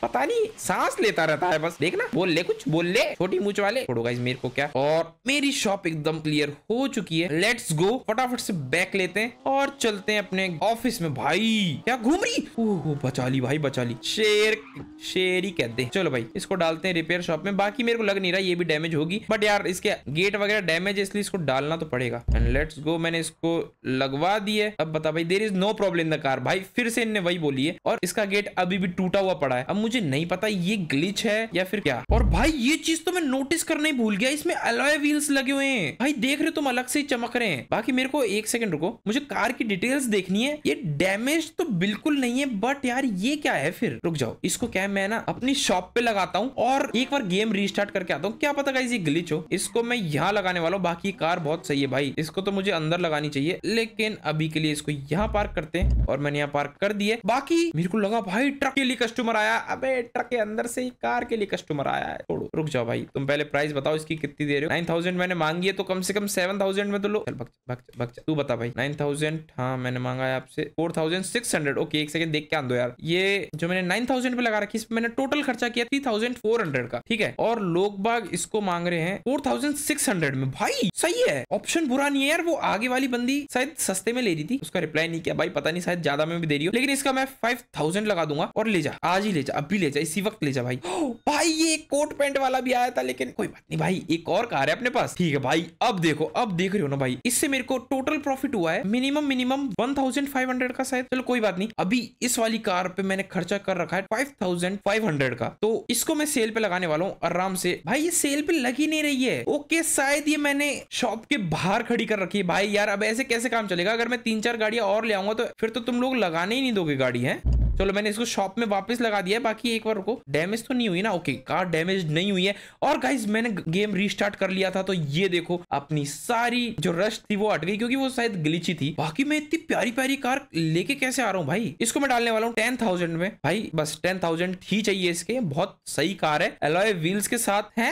पता नहीं सांस लेता रहता है बस देखना बोल ले कुछ बोल ले छोटी मूछ वाले मेरे को क्या और मेरी शॉप एकदम क्लियर हो चुकी है लेट्स गो फटाफट से बैक लेते हैं और चलते हैं अपने ऑफिस में भाई क्या घूम रही ओह बचा ली भाई बचा ली शेर शेर ही कहते हैं चलो भाई इसको डालते हैं रिपेयर शॉप में बाकी मेरे को लग नहीं रहा ये भी डैमेज होगी बट यार इसके गेट वगैरह डैमेज है इसलिए इसको डालना तो पड़ेगा एंड लेट्स गो मैंने इसको लगवा दिया अब बता भाई there is no problem in the car भाई फिर से इनने वही बोली है और इसका गेट अभी भी टूटा हुआ पड़ा है अब मुझे नहीं पता ये ग्लिच है या फिर क्या भाई ये चीज तो मैं नोटिस करना ही भूल गया इसमें अलॉय व्हील्स लगे हुए हैं भाई देख रहे तुम अलग से ही चमक रहे हैं बाकी मेरे को एक सेकंड रुको मुझे कार की डिटेल्स देखनी है ये डैमेज तो बिल्कुल नहीं है बट यार ये क्या है फिर रुक जाओ इसको क्या है मैं ना अपनी शॉप पे लगाता हूँ और एक बार गेम रिस्टार्ट करके आता हूँ क्या पता ये ग्लिच हो इसको मैं यहाँ लगाने वाला हूँ बाकी कार बहुत सही है भाई इसको तो मुझे अंदर लगानी चाहिए लेकिन अभी के लिए इसको यहाँ पार्क करते हैं और मैंने यहाँ पार्क कर दिए बाकी मेरे को लगा भाई ट्रक के लिए कस्टमर आया अब ट्रक के अंदर से ही कार के लिए कस्टमर आया है छोड़ो रुक जाओ भाई तुम पहले प्राइस बताओ इसकी कितनी दे रहे हो नाइन थाउजेंड मैंने मांगी है तो कम से कम सेवन थाउजेंड में तो लो चल भग तू बता भाई नाइन थाउजेंड हाँ मैंने मांगा है आपसे four thousand six hundred okay एक सेकंड देख के आंदो दो यार ये जो मैंने नाइन थाउजेंड पे लगा रखी इसमें मैंने टोटल खर्चा किया थ्री थाउजेंड फोर हंड्रेड का ठीक है और लोग बाग इसको मांग रहे हैं फोर थाउजेंड सिक्स हंड्रेड में भाई सही है ऑप्शन बुरा नहीं है यार वो आगे वाली बंदी शायद सस्ते में ले रही थी उसका रिप्लाई नहीं किया भाई पता नहीं शायद ज्यादा में भी दे रही हूँ लेकिन इसका मैं फाइव थाउजेंड लगा दूंगा और ले जा आज ही ले जा अभी ले जा इसी वक्त ले जा भाई [gasps] भाई ये कोट पेंट वाला भी आया था लेकिन कोई बात नहीं भाई एक और कार है अपने पास ठीक है भाई अब देखो अब देख रहे हो ना भाई इससे मेरे को टोटल प्रॉफिट हुआ है minimum minimum one thousand five hundred का शायद चलो कोई बात नहीं अभी इस वाली कार पे मैंने खर्चा कर रखा है फाइव थाउजेंड फाइव हंड्रेड का तो इसको मैं सेल पे लगाने वाला हूँ आराम से भाई ये सेल पे लग ही नहीं रही है ओके शायद ये मैंने शॉप के बाहर खड़ी कर रखी है भाई यार अब ऐसे कैसे काम चलेगा अगर मैं तीन चार गाड़ियां और ले आऊंगा तो फिर तो तुम लोग लगाने ही नहीं दोगे गाड़ी है चलो मैंने इसको शॉप में वापस लगा दिया बाकी एक बार रुको डैमेज तो नहीं हुई ना ओके कार डैमेज नहीं हुई है और गाइज मैंने गेम रिस्टार्ट कर लिया था तो ये देखो अपनी सारी जो रश थी वो हट गई क्योंकि वो शायद गिलीची थी बाकी मैं इतनी प्यारी प्यारी कार लेके कैसे आ रहा हूँ भाई इसको मैं डालने वाला हूँ टेन थाउजेंड में भाई बस टेन थाउजेंड ही चाहिए इसके बहुत सही कार है अलॉय व्हील्स के साथ है,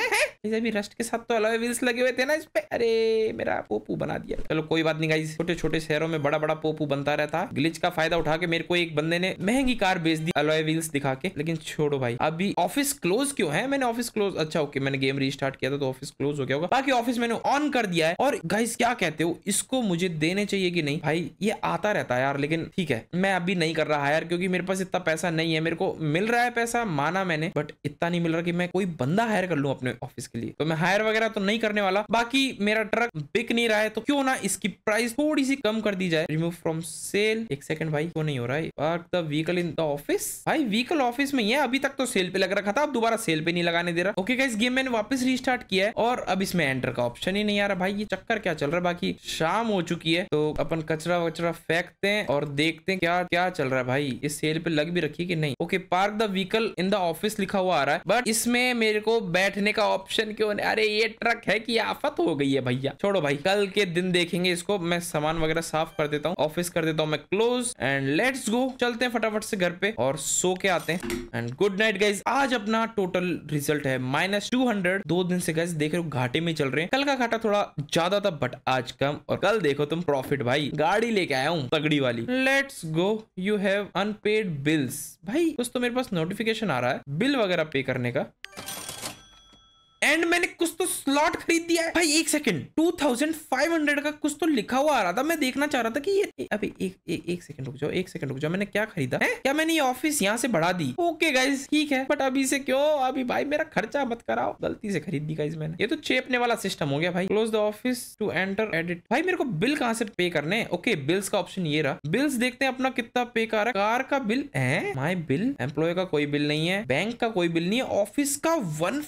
अभी रस्ट के साथ तो अलॉय व्हील्स लगे हुए थे ना इस पे अरे मेरा पोपू बना दिया चलो कोई बात नहीं गाई छोटे छोटे शहरों में बड़ा बड़ा पोपू बनता रहता ग्लिच का फायदा उठा के मेरे को एक बंदे ने महंगी की कार बेच दी अलॉय व्हील्स दिखा के लेकिन छोड़ो भाई अभी ऑफिस क्लोज क्यों है मैंने ऑफिस क्लोज अच्छा ओके मैंने गेम रिस्टार्ट किया था तो ऑफिस क्लोज हो गया होगा बाकी ऑफिस मैंने ऑन कर दिया है और गाइस क्या कहते हो इसको मुझे देने चाहिए कि नहीं भाई ये आता रहता है यार लेकिन ठीक है मैं अभी नहीं कर रहा यार क्योंकि मेरे पास इतना पैसा नहीं है मेरे को मिल रहा है पैसा माना मैंने बट इतना नहीं मिल रहा कि मैं कोई बंदा हायर कर लूँ अपने ऑफिस के लिए तो मैं हायर वगैरह तो नहीं करने वाला बाकी मेरा ट्रक बिक नहीं रहा है तो क्यों ना इसकी प्राइस थोड़ी सी कम कर दी जाए रिमूव फ्रॉम सेल एक सेकंड भाई क्यों नहीं हो रहा है व्हीकल इन द ऑफिस भाई व्हीकल ऑफिस में ये अभी तक तो सेल पे लग रखा था अब दोबारा सेल पे नहीं लगाने दे रहा ओके okay, गेम मैंने वापस रिस्टार्ट किया है और अब इसमें एंटर का ऑप्शन ही नहीं आ रहा भाई ये चक्कर क्या चल रहा है बाकी शाम हो चुकी है तो अपन कचरा वचरा फेंकते हैं और देखते हैं क्या क्या चल रहा है भाई इस सेल पे लग भी रखी की नहीं okay park the vehicle in the office लिखा हुआ आ रहा है बट इसमें मेरे को बैठने का ऑप्शन क्यों नहीं अरे ये ट्रक है की आफत हो गई है भैया छोड़ो भाई कल के दिन देखेंगे इसको मैं सामान वगैरह साफ कर देता हूँ ऑफिस कर देता हूँ मैं क्लोज एंड लेट्स गो चलते हैं फटाफट से घर पे और सो के आते हैं एंड गुड नाइट गाइज आज अपना टोटल रिजल्ट है माइनस टू हंड्रेड दो दिन से गाइज देख रहे हो घाटे में चल रहे हैं कल का घाटा थोड़ा ज्यादा था बट आज कम और कल देखो तुम प्रॉफिट भाई गाड़ी लेके आया हूँ तगड़ी वाली let's go you have unpaid bills भाई कुछ तो मेरे पास नोटिफिकेशन आ रहा है बिल वगैरह पे करने का एंड मैंने कुछ तो स्लॉट खरीद दिया है भाई एक सेकंड 2500 का कुछ तो लिखा हुआ आ रहा था मैं देखना चाह रहा था कि ये अबे एक एक, एक सेकंड रुक जाओ एक सेकंड रुक जाओ मैंने क्या खरीदा है क्या मैंने ये ऑफिस यहाँ से बढ़ा दी ओके गाइज ठीक है बट अभी से क्यों अभी भाई मेरा खर्चा मत कराओ गलती से खरीद दी गाइज मैंने ये तो चेपने वाला सिस्टम हो गया भाई close the office to enter edit भाई मेरे को बिल कहाँ से पे करने ओके बिल्स का ऑप्शन ये रहा बिल्स देखते हैं अपना कितना पे कर रहा है कार का बिल है माई बिल एम्प्लॉय का कोई बिल नहीं है बैंक का कोई बिल नहीं है ऑफिस का वन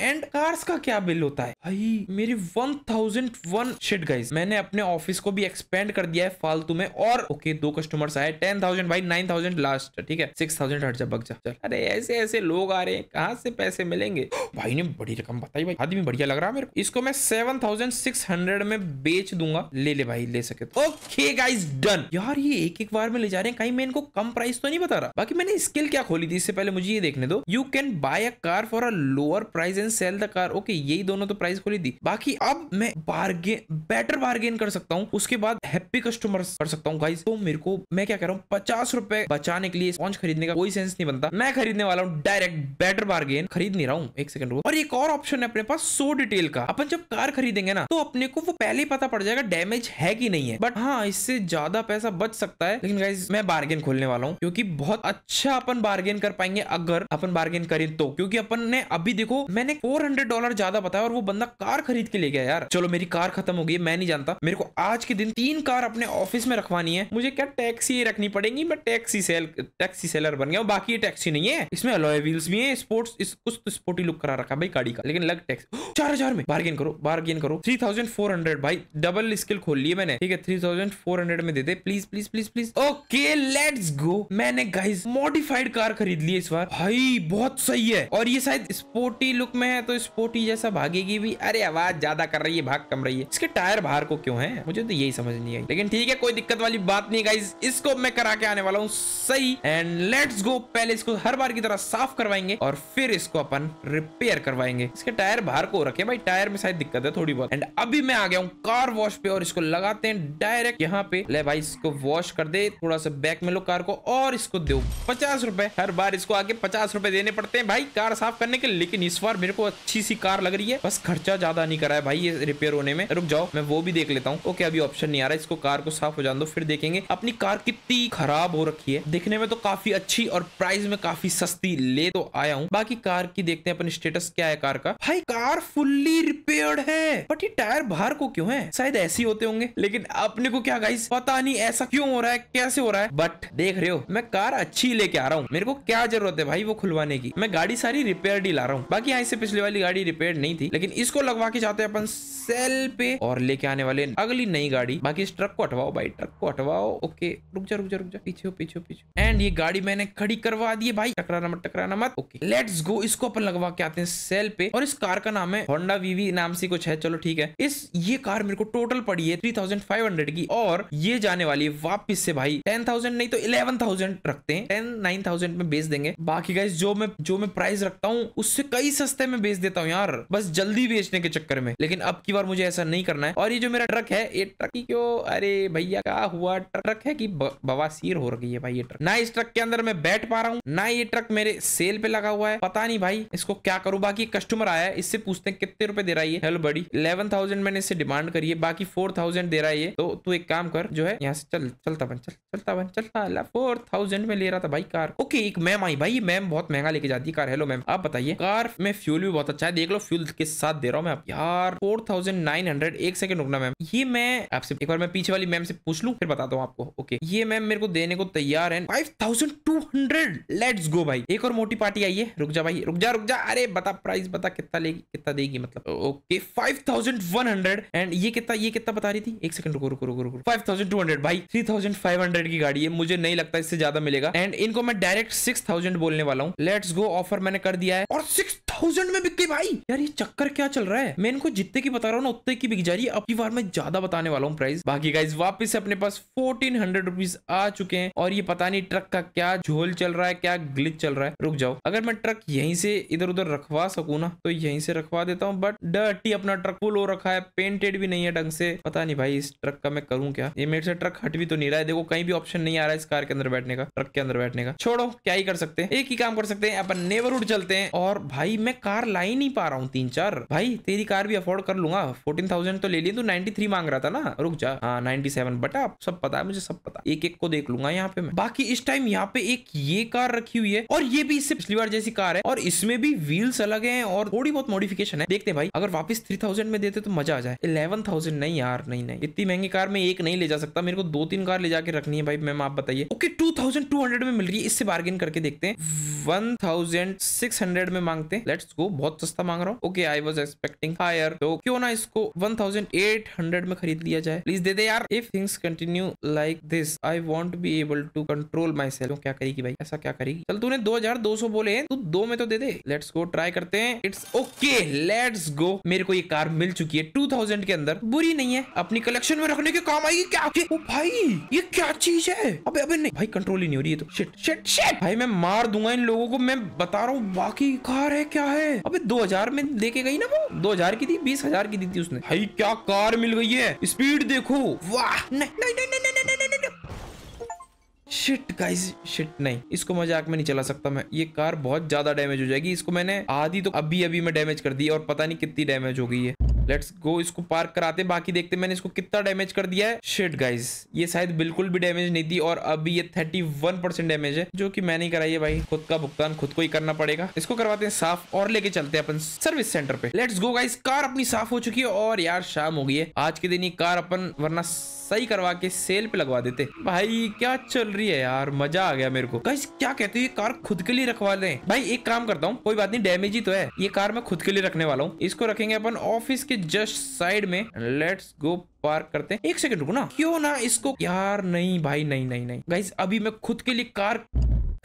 एंड कार्स का क्या बिल होता है भाई मेरी one thousand one shit guys मैंने अपने ऑफिस को भी एक्सपेंड कर दिया है फालतू में और ओके दो कस्टमर्स आए टेन थाउजेंड भाई नाइन थाउजेंड लास्ट ठीक है सिक्स थाउजेंड हट जा बग जा चल अरे ऐसे ऐसे लोग आ रहे हैं कहाँ से पैसे मिलेंगे [gasps] भाई ने बड़ी रकम बताई भाई आदमी बढ़िया लग रहा है मेरे को इसको मैं सेवन थाउजेंड सिक्स हंड्रेड में बेच दूंगा ले ले भाई ले सके तो ओके गाइस डन यार ये एक एक बार में ले जा रहे हैं कहीं मैं इनको कम प्राइस तो नहीं बता रहा बाकी मैंने स्किल क्या खोली थी इससे पहले मुझे ये देखने दो you can buy a car for a lower price and sell the car okay यही दोनों तो प्राइस खोली दी बाकी अब मैं बार्गेन बेटर बार्गेन कर सकता हूँ उसके बाद हैप्पी कस्टमर कर सकता हूँ गाइस तो मेरे को मैं क्या कह रहा हूँ पचास रुपए बचाने के लिए स्पॉन्च खरीदने का कोई सेंस नहीं बनता मैं खरीदने वाला हूँ डायरेक्ट बेटर बार्गेन खरीद नहीं रहा हूँ एक सेकंड और एक और ऑप्शन है अपने पास सो डिटेल का अपन जब कार खरीदेंगे ना तो अपने को वो पहले ही पता पड़ जाएगा डैमेज है कि नहीं है बट हाँ इससे ज्यादा पैसा बच सकता है लेकिन गाइज मैं बार्गेन खोलने वाला हूँ क्योंकि बहुत अच्छा अपन बार्गेन कर पाएंगे अगर अपन बार्गेन करें तो क्योंकि अपन ने अभी देखो मैंने मैंने फोर हंड्रेड डॉलर ज्यादा बताया और वो बंदा कार खरीद के ले गया यार चलो मेरी कार खत्म हो गई मैं नहीं जानता मेरे को आज के दिन तीन कार अपने ऑफिस में रखवानी है मुझे क्या टैक्सी रखनी पड़ेगी मैं टैक्सी सेल टैक्सी सेलर बन गया बाकी ये टैक्सी नहीं है इसमें अलॉय व्हील्स भी है स्पोर्ट्स कुछ तो स्पोर्टी लुक करा रखा भाई गाड़ी का लेकिन लग टैक्स [gasps] चार हजार में बार्गेन करो बार्गेन करो थ्री थाउजेंड फोर हंड्रेड भाई डबल स्किल खोल लिए मैंने ठीक है थ्री थाउजेंड फोर हंड्रेड में दे दे please please please please okay let's go मैंने गाइस मॉडिफाइड कार खरीद ली इस बार भाई बहुत सही है और ये शायद स्पोर्टी लुक में है तो स्पोर्टी जैसा भागेगी भी अरे आवाज ज्यादा कर रही है भाग कम रही है इसके टायर बाहर को क्यों है मुझे तो यही समझ नहीं आई लेकिन ठीक है कोई दिक्कत वाली बात नहीं गाइज इसको मैं करा के आने वाला हूँ सही एंड लेट्स गो पहले इसको हर बार की तरह साफ करवाएंगे और फिर इसको अपन रिपेयर करवाएंगे इसके टायर बाहर को रखे भाई टायर में शायद दिक्कत है थोड़ी बहुत एंड अभी मैं आ गया हूँ कार वॉश पे और इसको लगाते हैं डायरेक्ट यहाँ पे ले भाई इसको वॉश कर दे थोड़ा सा बैक में लो कार को और इसको दो पचास रुपए हर बार इसको आगे पचास रुपए देने पड़ते हैं भाई कार साफ करने के लेकिन इस बार मेरे को अच्छी सी कार लग रही है बस खर्चा ज्यादा नहीं करा है भाई ये रिपेयर होने में रुक जाओ मैं वो भी देख लेता हूँ ओके अभी ऑप्शन नहीं आ रहा इसको कार को साफ हो जान दो फिर देखेंगे अपनी कार कितनी खराब हो रखी है देखने में तो काफी अच्छी और प्राइस में काफी सस्ती ले तो आया हूँ बाकी कार की देखते हैं अपने स्टेटस क्या है कार का भाई कार फुल्ली रिपेयर है बट ये टायर बाहर को क्यों है शायद ऐसे होते होंगे लेकिन अपने को क्या गाइस पता नहीं ऐसा क्यों हो रहा है कैसे हो रहा है बट देख रहे हो मैं कार अच्छी लेके आ रहा हूँ मेरे को क्या जरूरत है भाई वो खुलवाने की मैं गाड़ी सारी रिपेयर ही ला रहा हूँ बाकी से पिछले वाली गाड़ी रिपेयर नहीं थी लेकिन इसको लगवा के जाते हैं अपन सेल पे और लेके आने वाले अगली नई गाड़ी बाकी इस ट्रक को हटवाओ भाई ट्रक को हटवाओ ओके रुक जा रुक जा रुक जा पीछे हो पीछे हो पीछे एंड ये गाड़ी मैंने खड़ी करवा दी है भाई टकराना मत टकराना मत ओके लेट्स गो इसको अपन लगवा के आते हैं सेल पे और इस कार का नाम है होंडा वीवी नाम से कुछ है चलो ठीक है इस ये कार मेरे को टोटल पड़ी है 3500 की और ये जाने वाली है वापिस से भाई 10,000 नहीं तो 11,000 रखते हैं 10 9,000 में बेच देंगे बाकी गाइस जो मैं जो मैं प्राइस रखता हूँ उससे कई सस्ते सस्ते में बेच देता हूँ यार बस जल्दी बेचने के चक्कर में लेकिन अब की बार मुझे ऐसा नहीं करना है और ये जो मेरा ट्रक है ये ट्रक की क्यों अरे भैया क्या हुआ ट्रक है की बवासीर हो रही है भाई ये ट्रक ना इस ट्रक के अंदर मैं बैठ पा रहा हूँ ना ये ट्रक मेरे सेल पे लगा हुआ है पता नहीं भाई इसको क्या करूँ बाकी कस्टमर आया है इससे पूछते हैं कितने रुपए दे रहा है हेलो बड़ी इलेवन थाउजेंड मैंने इससे डिमांड करी है बाकी फोर थाउजेंड दे रहा है तो तू एक काम कर जो है यहाँ से चल चलता बन चल चलता बन चलता फोर थाउजेंड में ले रहा था भाई कार ओके एक मैम आई भाई मैम बहुत महंगा लेके जाती है कार हेलो मैम आप बताइए कार में फ्यूल फ्यूल भी बहुत अच्छा है देख लो फ्यूल के साथ दे रहा हूँ मैं यार फोर थाउजेंड नाइन हंड्रेड एक सेकंड रुकना मैम ये मैं आपसे एक बार मैं पीछे वाली मैम से पूछ लू फिर बताता हूँ आपको ओके ये मैम मेरे को देने को तैयार है five thousand two hundred let's go भाई एक और मोटी पार्टी आई है रुक जा भाई रुक जा रुक जा अरे बता प्राइस बता कितना लेगी कितना देगी मतलब okay five thousand one hundred and ये कितना ये कितना बता रही थी एक सेकंड रुको रुको रुको रुको फाइव थाउजेंड टू हंड्रेड भाई थ्री थाउजेंड फाइव हंड्रेड की गाड़ी है मुझे नहीं लगता इससे ज्यादा मिलेगा एंड इनको मैं डायरेक्ट सिक्स थाउजेंड बोलने वाला हूँ लेट्स गो ऑफर मैंने कर दिया है और सिक्स थाउजेंड में बिक गई भाई यार ये चक्कर क्या चल रहा है मैं इनको जितने की बता रहा हूँ ना उतने की बिक जा रही है अब की बार मैं ज्यादा बताने वाला हूँ प्राइस बाकी गाइज वापस अपने पास फोर्टीन हंड्रेड रुपीज आ चुके हैं और ये पता नहीं ट्रक का क्या झोल चल रहा है क्या ग्लिच चल रहा है रुक जाओ अगर मैं ट्रक यहीं से इधर उधर रखवा सकू ना तो यहीं से रखवा देता हूँ बट डी अपना ट्रक फुल हो रखा है पेंटेड भी नहीं है ढंग से पता नहीं भाई इस ट्रक का मैं करूँ क्या ये मेरे से ट्रक हट भी तो नहीं रहा है देखो कहीं भी ऑप्शन नहीं आ रहा है इस कार के अंदर बैठने का ट्रक के अंदर बैठने का छोड़ो क्या ही कर सकते हैं एक ही काम कर सकते हैं अपन नेबरहुड चलते हैं और भाई मैं मैं कार ला ही नहीं पा रहा हूँ तीन चार भाई तेरी कार भी अफोर्ड कर लूंगा फोर्टीन थाउजेंड तो ले लिया तू नाइनटी थ्री मांग रहा था ना रुक जा हाँ नाइनटी सेवन आप सब पता है मुझे सब पता एक एक को देख लूंगा यहाँ पे मैं बाकी इस टाइम यहाँ पे एक ये कार रखी हुई है और ये भी इससे पिछली बार जैसी कार है और इसमें भी व्हील्स अलग है और थोड़ी बहुत मॉडिफिकेशन है देखते हैं भाई अगर वापस थ्री थाउजेंड में देते तो मजा आ जाए इलेवन थाउजेंड नहीं यार नहीं नहीं इतनी महंगी कार में एक नहीं ले जा सकता मेरे को दो तीन कार ले जाके रखनी है भाई मैम आप बताइए okay two thousand two hundred में मिल रही है इससे बार्गेन करके देखते हैं वन थाउजेंड सिक्स हंड्रेड में मांगते हैं लेट्स गो बहुत सस्ता मांग रहा हूँ okay I was expecting higher तो क्यों ना इसको वन थाउजेंड एट हंड्रेड में खरीद लिया जाए प्लीज दे दे यार if things continue like this I won't be able to control myself क्या करेगी भाई ऐसा क्या करेगी चल तूने दो दो हजार सौ बोले तू दो में तो दे दे लेट्स गो ट्राई करते हैं इट्स ओके लेट्स गो मेरे को ये कार मिल चुकी है टू थाउजेंड के अंदर बुरी नहीं है अपनी कलेक्शन में रखने के काम आएगी क्या ओ भाई ये क्या चीज है अबे अबे नहीं भाई कंट्रोल ही नहीं हो रही है तो शिट शिट शिट भाई मैं मार दूंगा इन लोगों को मैं बता रहा हूँ बाकी कार है क्या क्या है अबे 2000 में लेके गई ना वो 2000 की थी 20000 की दी थी उसने भाई क्या कार मिल गई है स्पीड देखो वाह नहीं नहीं नहीं नहीं शिट गाइस शिट नहीं इसको मजाक में नहीं चला सकता मैं ये कार बहुत ज्यादा डैमेज हो जाएगी इसको मैंने आधी तो अभी अभी मैं डैमेज कर दी और पता नहीं कितनी डैमेज हो गई है लेट्स गो इसको पार्क कराते बाकी देखते मैंने इसको कितना डैमेज कर दिया है शिट गाइज ये शायद बिल्कुल भी डैमेज नहीं थी और अभी ये थर्टी वन परसेंट डैमेज है जो कि मैं कराई है भाई खुद का भुगतान खुद को ही करना पड़ेगा इसको करवाते हैं साफ और लेके चलते हैं अपन सर्विस सेंटर पे लेट्स गो गाइज कार अपनी साफ हो चुकी है और यार शाम हो गई है आज के दिन ये कार अपन वरना सही करवा के सेल पे लगवा देते भाई क्या चल रही रही है यार मजा आ गया मेरे को गाइस क्या कहते हो ये कार खुद के लिए रखवा दे भाई एक काम करता हूँ कोई बात नहीं डैमेज ही तो है ये कार मैं खुद के लिए रखने वाला हूँ इसको रखेंगे अपन ऑफिस के जस्ट साइड में लेट्स गो पार्क करते हैं एक सेकंड रुको ना क्यों ना इसको यार नहीं भाई नहीं नहीं नहीं गाइस अभी मैं खुद के लिए कार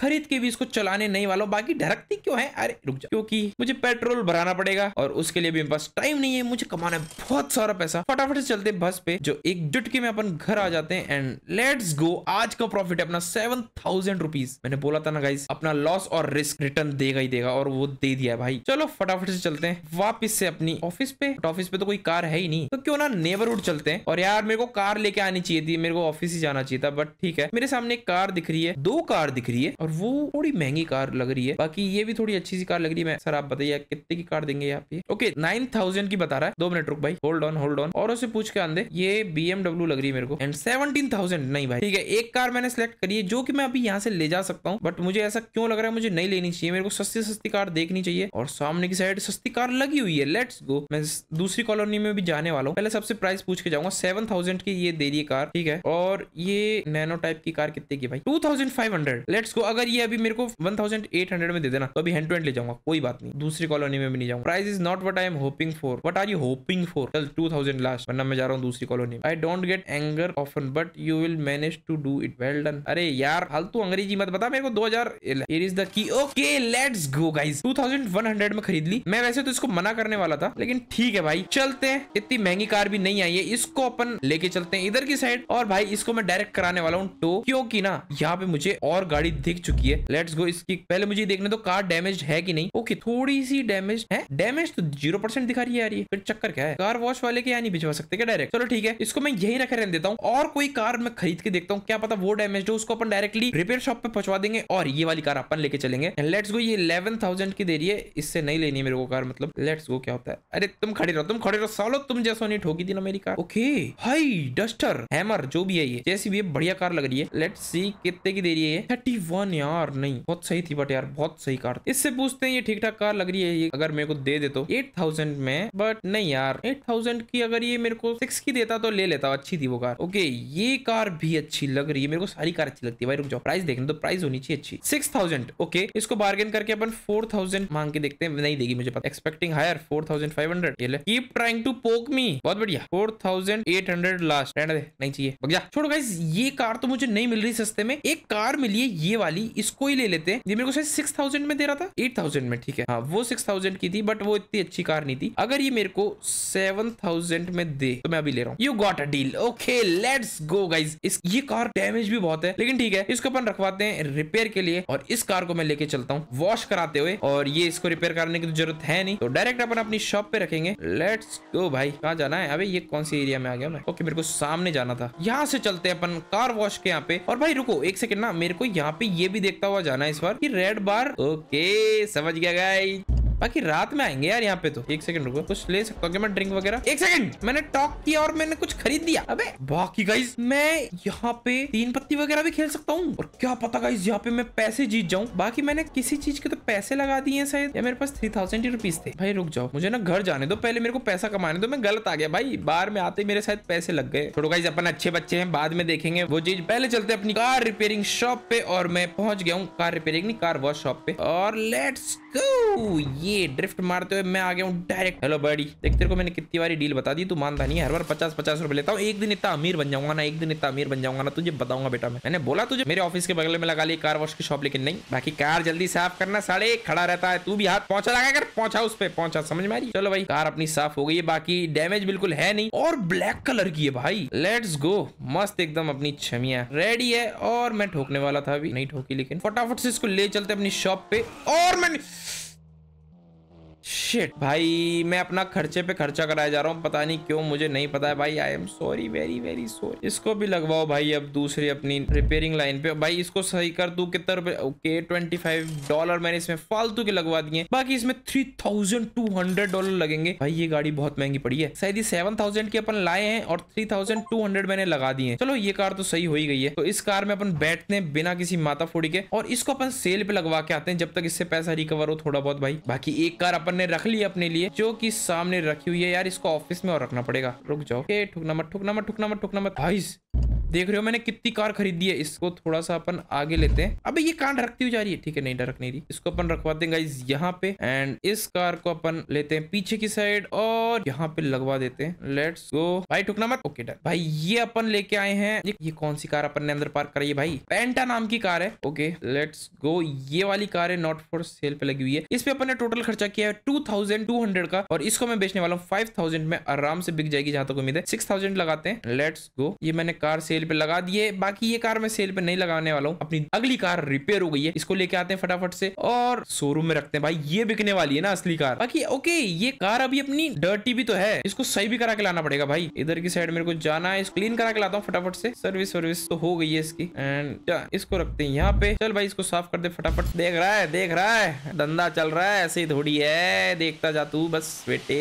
खरीद के भी इसको चलाने नहीं वाला बाकी ढरकती क्यों है अरे रुक जा क्योंकि मुझे पेट्रोल भराना पड़ेगा और उसके लिए भी मेरे पास टाइम नहीं है मुझे कमाना है बहुत सारा पैसा फटाफट से चलते बस पे जो एकजुट के में अपन घर आ जाते हैं एंड लेट्स गो आज का प्रॉफिट अपना सेवन थाउजेंड रुपीज मैंने बोला था ना गाइस अपना लॉस और रिस्क रिटर्न देगा ही देगा और वो दे दिया है भाई चलो फटाफट से चलते हैं वापिस से अपनी ऑफिस पे ऑफिस पे तो कोई कार है ही नहीं तो क्यों ना नेबरहुड चलते हैं और यार मेरे को कार लेके आनी चाहिए थी मेरे को ऑफिस ही जाना चाहिए था बट ठीक है मेरे सामने एक कार दिख रही है दो कार दिख रही है और वो थोड़ी महंगी कार लग रही है बाकी ये भी थोड़ी अच्छी सी कार लग रही है सर आप बताइए कितने की कार देंगे आप ये ओके नाइन थाउजेंड की बता रहा है दो मिनट रुक भाई होल्ड ऑन होल्ड ऑन और उसे पूछ के आंदे ये बीएमडब्ल्यू लग रही है मेरे को एंड सेवनटीन थाउजेंड नहीं भाई ठीक है एक कार मैंने सेलेक्ट करी है जो कि मैं अभी यहाँ से ले जा सकता हूँ बट मुझे ऐसा क्यों लग रहा है मुझे नहीं लेनी चाहिए मेरे को सस्ती सस्ती कार देखनी चाहिए और सामने की साइड सस्ती कार लगी हुई है लेट्स गो मैं दूसरी कॉलोनी में भी जाने वाला हूँ पहले सबसे प्राइस पूछ के जाऊंगा सेवन थाउजेंड की ये दे रही है कार ठीक है और ये नैनो टाइप की कार कितने की भाई two thousand five hundred let's go अगर अगर ये अभी मेरे को 1800 में दे देना तो अभी हैंड टू हैंड ले जाऊंगा कोई बात नहीं दूसरी कॉलोनी में भी नहीं जाऊंगा price is not what I am hoping for what are you hoping for two thousand last वरना मैं जा रहा हूँ दूसरी colony I don't get anger often but you will manage to do it well done अरे यार फालतू अंग्रेजी मत बता मेरे को दो हजार is the key okay let's go guys two thousand one hundred में खरीद ली मैं वैसे तो इसको मना करने वाला था लेकिन ठीक है भाई चलते हैं इतनी महंगी कार भी नहीं आई है इसको अपन लेके चलते हैं इधर की साइड और भाई इसको मैं डायरेक्ट कराने वाला हूँ टो क्योंकि ना यहाँ पे मुझे और गाड़ी दिख चुकी है लेट्स गो इसकी पहले मुझे देखने तो कार डैमेज है कि नहीं ओके थोड़ी सी डैमेज है डैमेज तो जीरो परसेंट दिखा रही है यार ये फिर चक्कर क्या है कार वॉश वाले के यहाँ नहीं भिजवा सकते क्या डायरेक्ट चलो ठीक है इसको मैं यही रखे रहने देता हूँ और कोई कार मैं खरीद के देखता हूँ क्या पता वो डैमेज हो उसको अपन डायरेक्टली रिपेयर शॉप पे पहुंचवा देंगे और ये वाली कार अपन लेके चलेंगे लेट्स गो ये इलेवन थाउजेंड की दे रही है इससे नहीं लेनी मेरे को कार मतलब लेट्स गो क्या होता है अरे तुम खड़े रहो तुम खड़े रहो सालो तुम जैसो नहीं ठोकी थी ना मेरी car okay hi duster hammer जो भी है ये जैसी भी बढ़िया कार लग रही है लेट्स सी कितने की दे रही है थर्टी वन यार नहीं बहुत सही थी बट यार बहुत सही कार इससे पूछते हैं ये ठीक ठाक कार लग रही है ये अगर मेरे को दे दे तो एट थाउजेंड में बट नहीं यार एट थाउजेंड की अगर ये मेरे को सिक्स की देता तो ले लेता अच्छी थी वो कार ओके ये कार भी अच्छी लग रही है मेरे को सारी कार अच्छी लगती है भाई रुक जाओ प्राइस देखने तो प्राइस होनी चाहिए अच्छी सिक्स थाउजेंड ओके इसको बार्गेन करके अपन फोर थाउजेंड मांग के देखते हैं नहीं देगी मुझे पता expecting higher four thousand five hundred ये ले keep trying to poke me बहुत बढ़िया four thousand eight hundred last नहीं चाहिए छोड़ो गाइस ये कार तो मुझे नहीं मिल रही सस्ते में एक कार मिली है ये वाली भाई इसको ही ले लेते हैं ये मेरे को शायद सिक्स थाउजेंड में दे रहा था एट थाउजेंड में ठीक है हाँ वो सिक्स थाउजेंड की थी बट वो इतनी अच्छी कार नहीं थी अगर ये मेरे को सेवन थाउजेंड में दे तो मैं अभी ले रहा हूँ you got a deal okay let's go guys इस ये कार डैमेज भी बहुत है लेकिन ठीक है इसको अपन रखवाते हैं रिपेयर के लिए और इस कार को मैं लेके चलता हूँ वॉश कराते हुए और ये इसको रिपेयर करने की तो जरूरत है नहीं तो डायरेक्ट अपन अपनी शॉप पे रखेंगे लेट्स गो भाई कहाँ जाना है अभी ये कौन सी एरिया में आ गया मैं ओके मेरे को सामने जाना था यहाँ से चलते हैं अपन कार वॉश के यहाँ पे और भाई रुको एक सेकंड ना मेरे को यहाँ पे ये ये भी देखता हुआ जाना इस बार कि रेड बार ओके समझ गया गाइस बाकी रात में आएंगे यार यहाँ पे तो एक सेकंड रुको कुछ ले सकता हूँ मैं ड्रिंक वगैरह एक सेकंड मैंने टॉक किया और मैंने कुछ खरीद दिया अबे बाकी गाइज मैं यहाँ पे तीन पत्ती वगैरह भी खेल सकता हूँ और क्या पता गाइज यहाँ पे मैं पैसे जीत जाऊँ बाकी मैंने किसी चीज के तो पैसे लगा दिए शायद या मेरे पास थ्री थाउजेंड रुपीज थे भाई रुक जाओ मुझे ना घर जाने दो पहले मेरे को पैसा कमाने दो मैं गलत आ गया भाई बाहर में आते मेरे शायद पैसे लग गए छोड़ो गाइज अपन अच्छे बच्चे हैं बाद में देखेंगे वो चीज पहले चलते अपनी कार रिपेयरिंग शॉप पे और मैं पहुंच गया हूँ कार रिपेयरिंग नहीं कार वॉश शॉप पे और लेट्स ये ड्रिफ्ट मारते हुए मैं आ गया हूँ डायरेक्ट हेलो बड़ी देख तेरे को मैंने कितनी बारी डील बता दी तू मानता नहीं हर बार पचास पचास रुपए लेता हूँ एक दिन इतना अमीर बन जाऊंगा ना एक दिन इतना अमीर बन जाऊंगा ना तुझे बताऊंगा बेटा मैं मैंने बोला तुझे मेरे ऑफिस के बगल में लगा ली कार वॉश की शॉप लेकिन नहीं बाकी कार जल्दी साफ करना साढ़े खड़ा रहता है तू भी हाथ पहुंचा लगा कर पहुंचा उस पर पहुंचा समझ में आ रही चलो भाई कार अपनी साफ हो गई है बाकी डैमेज बिल्कुल है नहीं और ब्लैक कलर की है भाई लेट्स गो मस्त एकदम अपनी छमिया रेडी है और मैं ठोकने वाला था अभी नहीं ठोकी लेकिन फटाफट से इसको ले चलते अपनी शॉप पे और मैंने शिट भाई मैं अपना खर्चे पे खर्चा कराया जा रहा हूँ पता नहीं क्यों मुझे नहीं पता है भाई I am sorry very very sorry इसको भी लगवाओ भाई अब दूसरी अपनी रिपेयरिंग लाइन पे भाई इसको सही कर दू कितने रुपए ओके ट्वेंटी फाइव डॉलर मैंने इसमें फालतू के लगवा दिए बाकी इसमें three thousand two hundred dollar लगेंगे भाई ये गाड़ी बहुत महंगी पड़ी है शायद ये सेवन थाउजेंड की अपन लाए हैं और थ्री थाउजेंड टू हंड्रेड मैंने लगा दिए चलो ये कार तो सही हो ही गई है तो इस कार में अपन बैठते हैं बिना किसी माता फोड़ी के और इसको अपन सेल पे लगवा के आते हैं जब तक इससे पैसा रिकवर हो थोड़ा बहुत भाई बाकी एक कार अपन ने रख ली अपने लिए जो कि सामने रखी हुई है यार इसको ऑफिस में और रखना पड़ेगा रुक जाओ ठुकना मत ठुकना मत ठुकना मत ठुकना मत भाई देख रहे हो मैंने कितनी कार खरीदी है इसको थोड़ा सा अपन आगे लेते हैं अबे ये कार रखती हुई जा रही है ठीक है नहीं डर नहीं रही इसको अपन रखवाते हैं गाइज यहाँ पे एंड इस कार को अपन लेते हैं पीछे की साइड और यहाँ पे लगवा देते हैं लेट्स गो भाई ठुकना मत ओके डर भाई ये अपन लेके आए हैं ये, ये कौन सी कार अपन ने अंदर पार्क कराई है भाई पेंटा नाम की कार है ओके लेट्स गो ये वाली कार है नॉट फॉर सेल पे लगी हुई है इस पे अपन ने टोटल खर्चा किया है टू थाउजेंड टू हंड्रेड का और इसको मैं बेचने वाला हूँ फाइव थाउजेंड में आराम से बिक जाएगी जहां तक उम्मीद है सिक्स थाउजेंड लगाते हैं लेट्स गो ये मैंने कार सेल सेल पे लगा दिए बाकी ये कार मैं सेल पे नहीं लगाने वाला हूँ अपनी अगली कार रिपेयर हो गई है इसको लेके आते हैं फटाफट से और शोरूम में रखते हैं भाई ये बिकने वाली है ना असली कार बाकी ओके ये कार अभी अपनी डर्टी भी तो है इसको सही भी करा के लाना पड़ेगा भाई इधर की साइड मेरे को जाना है क्लीन करा के लाता हूँ फटाफट से सर्विस वर्विस तो हो गई है इसकी एंड इसको रखते हैं यहाँ पे चल भाई इसको साफ कर दे फटाफट देख रहा है देख रहा है धंधा चल रहा है ऐसे ही थोड़ी है देखता जा तू बस बेटे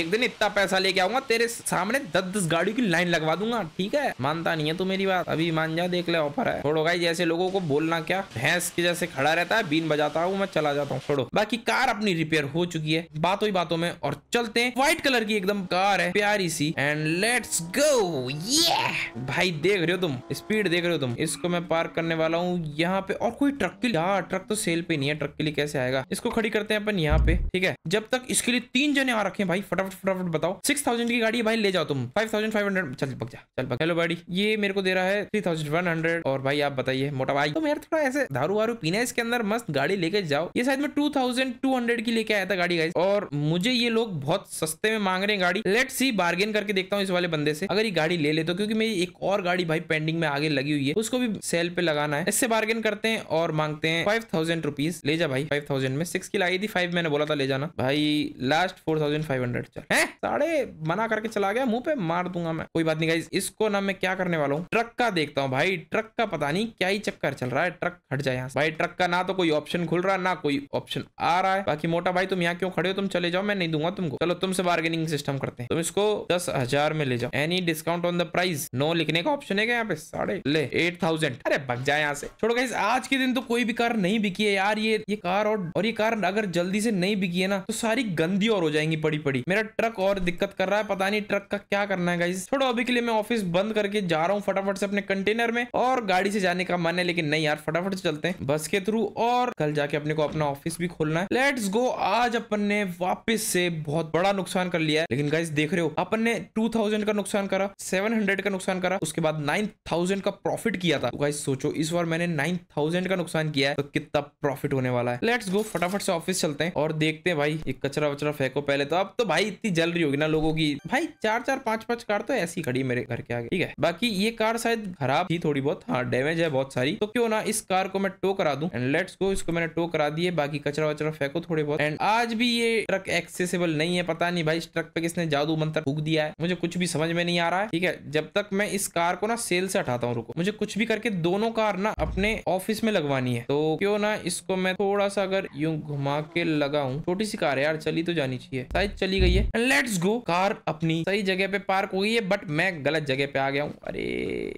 एक दिन इतना पैसा लेके आऊंगा तेरे सामने दस दस गाड़ी की लाइन लगवा दूंगा ठीक है मानता नहीं है तो मेरी बात अभी मान जा देख ले ऑफर है छोड़ो भाई जैसे लोगों को बोलना क्या भैंस की जैसे खड़ा रहता है बीन बजाता हूँ मैं चला जाता हूँ छोड़ो बाकी कार अपनी रिपेयर हो चुकी है बातों ही बातों में और चलते हैं व्हाइट कलर की एकदम कार है प्यारी सी एंड लेट्स गो ये भाई देख रहे हो तुम स्पीड देख रहे हो तुम इसको मैं पार्क करने वाला हूँ यहाँ पे और कोई ट्रक के लिए ट्रक हाँ, तो सेल पे नहीं है ट्रक के लिए कैसे आएगा इसको खड़ी करते हैं अपन यहाँ पे ठीक है जब तक इसके लिए तीन जने आ रखे भाई फटाफट फटाफट बताओ सिक्स थाउजेंड की गाड़ी भाई ले जाओ तुम फाइव थाउजेंड फाइव हंड्रेड चल पक जा चल पक चलो बड़ी ये मेरे को दे रहा है थ्री थाउजेंड वन हंड्रेड और भाई आप बताइए मोटा भाई तो यार थोड़ा ऐसे दारू वारू पीना है इसके अंदर मस्त गाड़ी लेके जाओ ये शायद मैं टू थाउजेंड टू हंड्रेड की लेके आया था गाड़ी गाइस और मुझे ये लोग बहुत सस्ते में मांग रहे हैं गाड़ी लेट सी बार्गेन करके देखता हूँ इस वाले बंदे से अगर ये गाड़ी ले ले तो क्योंकि मेरी एक और गाड़ी भाई पेंडिंग में आगे लगी हुई है उसको भी सेल पे लगाना है इससे बार्गेन करते हैं और मांगते हैं फाइव थाउजेंड रुपीज ले जा भाई फाइव थाउजेंड में सिक्स की लाई थी फाइव मैंने बोला था ले जाना भाई last four thousand five hundred साढ़े मना करके चला गया मुंह पे मार दूंगा मैं कोई बात नहीं गाइज इसको ना मैं क्या करने वाला हूँ ट्रक का देखता हूँ भाई ट्रक का पता नहीं क्या ही चक्कर चल रहा है ट्रक हट जाए यहाँ भाई ट्रक का ना तो कोई ऑप्शन खुल रहा ना कोई ऑप्शन आ रहा है बाकी मोटा भाई तुम यहाँ क्यों खड़े हो तुम चले जाओ मैं नहीं दूंगा तुमको चलो तुमसे बार्गेनिंग सिस्टम करते हैं तुम इसको दस हजार में ले जाओ any discount on the price no लिखने का ऑप्शन है क्या यहाँ पे साढ़े ले एट थाउजेंड अरे बच जाए यहाँ से छोड़ो गाइस आज के दिन तो कोई भी कार नहीं बिकी है यार ये ये कार और और ये कार अगर जल्दी से नहीं बिकी है ना तो सारी गंदी और हो जाएंगी पड़ी पड़ी मेरा ट्रक और दिक्कत कर रहा है पता नहीं ट्रक का क्या करना है गाइस छोड़ो अभी के लिए मैं ऑफिस बंद करके जा रहा हूँ फटाफट से अपने कंटेनर में और गाड़ी से जाने का मन है लेकिन नहीं यार फटाफट से चलते हैं बस के थ्रू और कल जाके अपने को अपना ऑफिस भी खोलना है लेट्स गो आज अपन ने वापस से बहुत बड़ा नुकसान कर लिया है लेकिन गाइज देख रहे हो अपन ने टू का नुकसान करा सेवन का नुकसान करा उसके बाद नाइन का प्रॉफिट किया था गाइज तो गाइस सोचो इस बार मैंने नाइन का नुकसान किया है तो कितना प्रॉफिट होने वाला है लेट्स गो फटाफट से ऑफिस चलते हैं और देखते हैं भाई एक कचरा वचरा फेंको पहले तो अब तो भाई इतनी जल रही होगी ना लोगों की भाई चार चार पांच पांच कार तो ऐसी खड़ी मेरे घर के आगे ठीक है बाकी ये कार शायद खराब थी थोड़ी बहुत हाँ डैमेज है बहुत सारी तो क्यों ना इस कार को मैं टो करा दू एंड लेट्स गो इसको मैंने टो करा दिए बाकी कचरा वचरा फेंको थोड़े बहुत एंड आज भी ये ट्रक एक्सेसिबल नहीं है पता नहीं भाई इस ट्रक पे किसने जादू मंत्र फूक दिया है मुझे कुछ भी समझ में नहीं आ रहा है ठीक है जब तक मैं इस कार को ना सेल से हटाता हूँ रुको मुझे कुछ भी करके दोनों कार ना अपने ऑफिस में लगवानी है तो क्यों ना इसको मैं थोड़ा सा अगर यू घुमा के लगाऊ छोटी सी कार है यार चली तो जानी चाहिए शायद चली गई है लेट्स गो कार अपनी सही जगह पे पार्क हुई है बट मैं गलत जगह पे आ गया हूँ अरे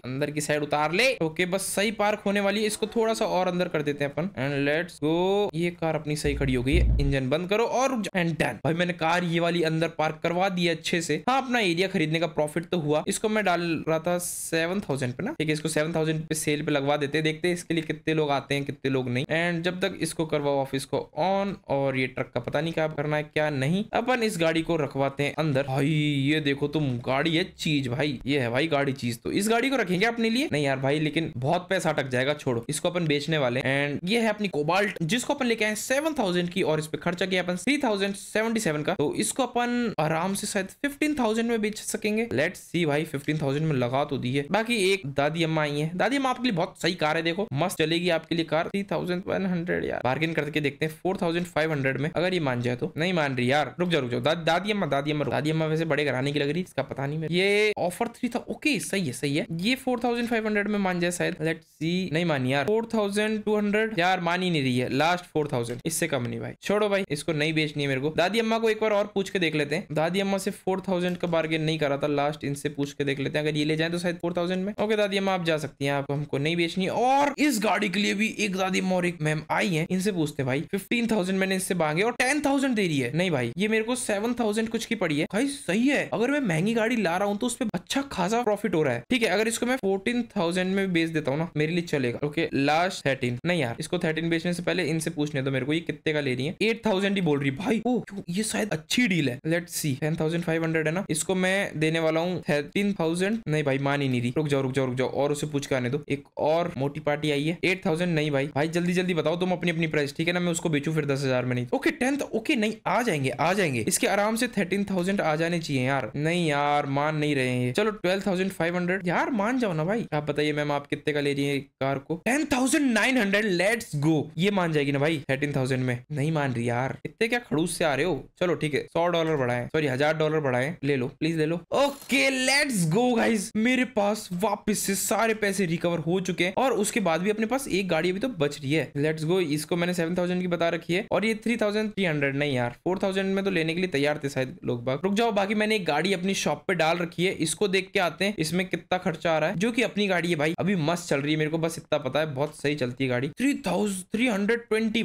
अंदर की साइड उतार ले ओके बस सही पार्क होने वाली है इसको थोड़ा सा और अंदर कर देते हैं अपन एंड लेट्स गो ये कार अपनी सही खड़ी हो गई है इंजन बंद करो और एंड डन भाई मैंने कार ये वाली अंदर पार्क करवा दी अच्छे से हाँ अपना एरिया खरीदने का प्रॉफिट तो हुआ इसको मैं डाल रहा था सेवन थाउजेंड पे ना ठीक है इसको सेवन थाउजेंड पे सेल पे लगवा देते देखते इसके लिए कितने लोग आते हैं कितने लोग नहीं एंड जब तक इसको करवाओ ऑफिस को ऑन और ये ट्रक का पता नहीं क्या करना है क्या नहीं अपन इस गाड़ी को रखवाते हैं अंदर भाई ये देखो तुम गाड़ी है चीज भाई ये है भाई गाड़ी चीज तो इस गाड़ी गाड़ी को रखेंगे अपने लिए नहीं यार भाई लेकिन बहुत पैसा अटक जाएगा छोड़ो इसको अपन बेचने वाले एंड ये है अपनी कोबाल्ट जिसको अपन लेके आए सेवन थाउजेंड की और इस पे खर्चा किया अपन थ्री थाउजेंड सेवेंटी सेवन का तो इसको अपन आराम से शायद फिफ्टीन थाउजेंड में बेच सकेंगे लेट सी भाई फिफ्टीन थाउजेंड में लगा तो दी है बाकी एक दादी अम्मा आई है दादी अम्मा आपके लिए बहुत सही कार है देखो मस्त चलेगी आपके लिए car three thousand one hundred यार बार्गेन करके देखते हैं फोर थाउजेंड फाइव हंड्रेड में अगर ये मान जाए तो नहीं मान रही यार रुक जाओ रुक जाओ दादी अम्मा दादी अम्मा दादी अम्मा वैसे बड़े घराने की लग रही इसका पता नहीं मेरे ये ऑफर थ्री था ओके सही है सही है है ये फोर थाउजेंड फाइव हंड्रेड में मान जाए शायद लेट सी नहीं मानी यार फोर थाउजेंड टू हंड्रेड यार मान ही नहीं रही है लास्ट फोर थाउजेंड इससे कम नहीं भाई छोड़ो भाई इसको नहीं बेचनी है मेरे को दादी अम्मा को एक बार और पूछ के देख लेते हैं दादी अम्मा से फोर थाउजेंड का बार्गेन नहीं करा था लास्ट इनसे पूछ के देख लेते हैं अगर ये ले जाए तो शायद फोर थाउजेंड में ओके दादी अम्मा आप जा सकती है आपको हमको नहीं बेचनी और इस गाड़ी के लिए भी एक दादी अम्मा और एक मैम आई है इनसे पूछते भाई फिफ्टीन थाउजेंड मैंने इससे मांगे और टेन थाउजेंड दे रही है नहीं भाई ये मेरे को सेवन थाउजेंड कुछ की पड़ी है भाई सही है अगर मैं महंगी गाड़ी ला रहा हूँ तो उस अच्छा खासा प्रॉफिट हो रहा है ठीक है है अगर इसको मैं फोर्टीन थाउजेंड में बेच देता हूँ ना मेरे लिए चलेगा ओके लास्ट थर्टीन नहीं यार इसको थर्टीन बेचने से पहले इनसे पूछने दो मेरे को ये कितने का ले रही है एट थाउजेंड ही बोल रही भाई ओ ये शायद अच्छी डील है let see ten thousand five hundred है ना इसको मैं देने वाला हूँ थर्टीन थाउजेंड नहीं भाई मान ही नहीं रही रुक जाओ रुक जाओ रुक जाओ और उसे पूछ के आने दो एक और मोटी पार्टी आई है एट थाउजेंड नहीं भाई भाई जल्दी जल्दी बताओ तुम अपनी अपनी प्राइस ठीक है ना मैं उसको बेचू फिर दस हजार में नहीं ओके टेंथ ओके नहीं आ जाएंगे आ जाएंगे इसके आराम से थर्टीन थाउजेंड आ जाने चाहिए यार नहीं यार मान नहीं रहे हैं चलो ट्वेल्व थाउजेंड फाइव हंड्रेड यार यार मान जाओ ना भाई आप बताइए मैम आप कितने का ले रही है कार को ten thousand nine hundred let's go ये मान जाएगी ना भाई थर्टीन थाउजेंड में नहीं मान रही यार इतने क्या खड़ूस से आ रहे हो चलो ठीक है सौ डॉलर बढ़ाए सॉरी हजार डॉलर बढ़ाए ले लो प्लीज ले लो ओके लेट्स गो गाइज मेरे पास वापिस से सारे पैसे रिकवर हो चुके हैं और उसके बाद भी अपने पास एक गाड़ी अभी तो बच रही है लेट्स गो इसको मैंने सेवन थाउजेंड की बता रखी है और ये थ्री थाउजेंड थ्री हंड्रेड नहीं यार फोर थाउजेंड में तो लेने के लिए तैयार थे शायद लोग बाग रुक जाओ बाकी मैंने एक गाड़ी अपनी शॉप पे डाल रखी है इसको देख के आते हैं इसमें कितना खर्चा आ रहा है जो की अपनी गाड़ी है भाई अभी मस्त चल रही है मेरे को बस इतना पता है बहुत सही चलती है गाड़ी थ्री थाउजेंड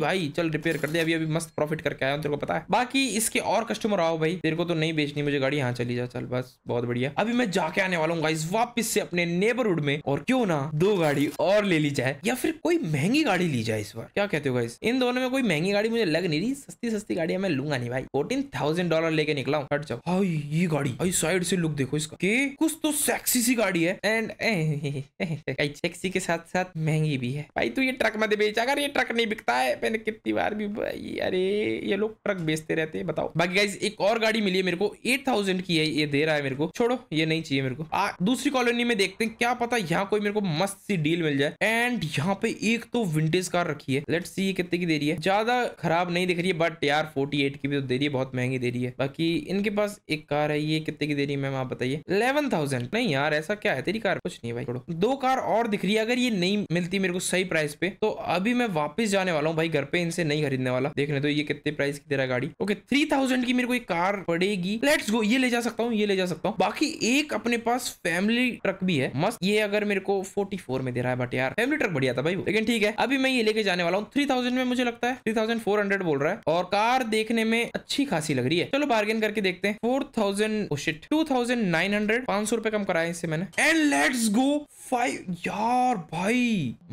भाई चल रिपेयर कर दे अभी अभी मस्त प्रॉफिट करके आया हूँ तेरे को पता है बाकी इसके और कस्टमर आओ भाई तेरे को तो नहीं बेचनी मुझे गाड़ी यहाँ चली जा चल बस बहुत बढ़िया अभी मैं जाके आने वाला हूँ गाइस वापिस से अपने नेबरहुड में और क्यों ना दो गाड़ी और ले ली जाए या फिर कोई महंगी गाड़ी ली जाए इस बार क्या कहते हो गाइस इन दोनों में कोई महंगी गाड़ी मुझे लग नहीं रही सस्ती सस्ती गाड़ी मैं लूंगा नहीं भाई फोर्टीन थाउजेंड डॉलर लेके निकला हूँ ये गाड़ी साइड से लुक देखो इसका के कुछ तो सेक्सी सी गाड़ी है है एंड सेक्सी के साथ साथ महंगी भी है भाई तू ये ट्रक मत बेच अगर ये ट्रक नहीं बिकता है मैंने कितनी बार भी भाई अरे ये लोग ट्रक बेचते रहते हैं बताओ बाकी गाइज एक और गाड़ी मिली है मेरे को एट थाउजेंड की है ये दे रहा है मेरे को छोड़ो ये नहीं चाहिए मेरे को आ, दूसरी कॉलोनी में देखते हैं क्या पता यहाँ कोई मेरे को मस्त सी डील मिल जाए एंड यहाँ पे एक तो विंटेज कार रखी है लेट सी ये कितने की दे रही है ज्यादा खराब नहीं दिख रही है बट यार फोर्टी एट की भी तो दे रही है बहुत महंगी दे रही है बाकी इनके पास एक कार है ये कितने की दे रही है मैम आप बताइए इलेवन थाउजेंड नहीं यार ऐसा क्या है है तेरी कार कुछ नहीं भाई छोड़ो दो कार और दिख रही है अगर ये नहीं मिलती मेरे को सही प्राइस पे तो अभी मैं वापस जाने वाला हूँ भाई घर पे इनसे नहीं खरीदने वाला देखने तो ये कितने प्राइस की तेरा गाड़ी ओके थ्री थाउजेंड की मेरे को एक कार पड़ेगी लेट्स गो ये ले जा सकता हूँ ये ले जा सकता हूँ बाकी एक अपने पास फैमिली ट्रक भी है मस्त ये अगर मेरे को फोर्टी में दे रहा है बट यार फैमिली ट्रक बढ़िया था भाई लेकिन ठीक है अभी मैं ये लेके जाने वाला हूँ थ्री में मुझे लगता है थ्री बोल रहा है और कार देखने में अच्छी खासी लग रही है चलो बार्गेन करके देखते हैं four thousand two thousand nine hundred पांच सौ रुपए कम कराए इससे मैंने एंड लेट्स गो फाइव यार भाई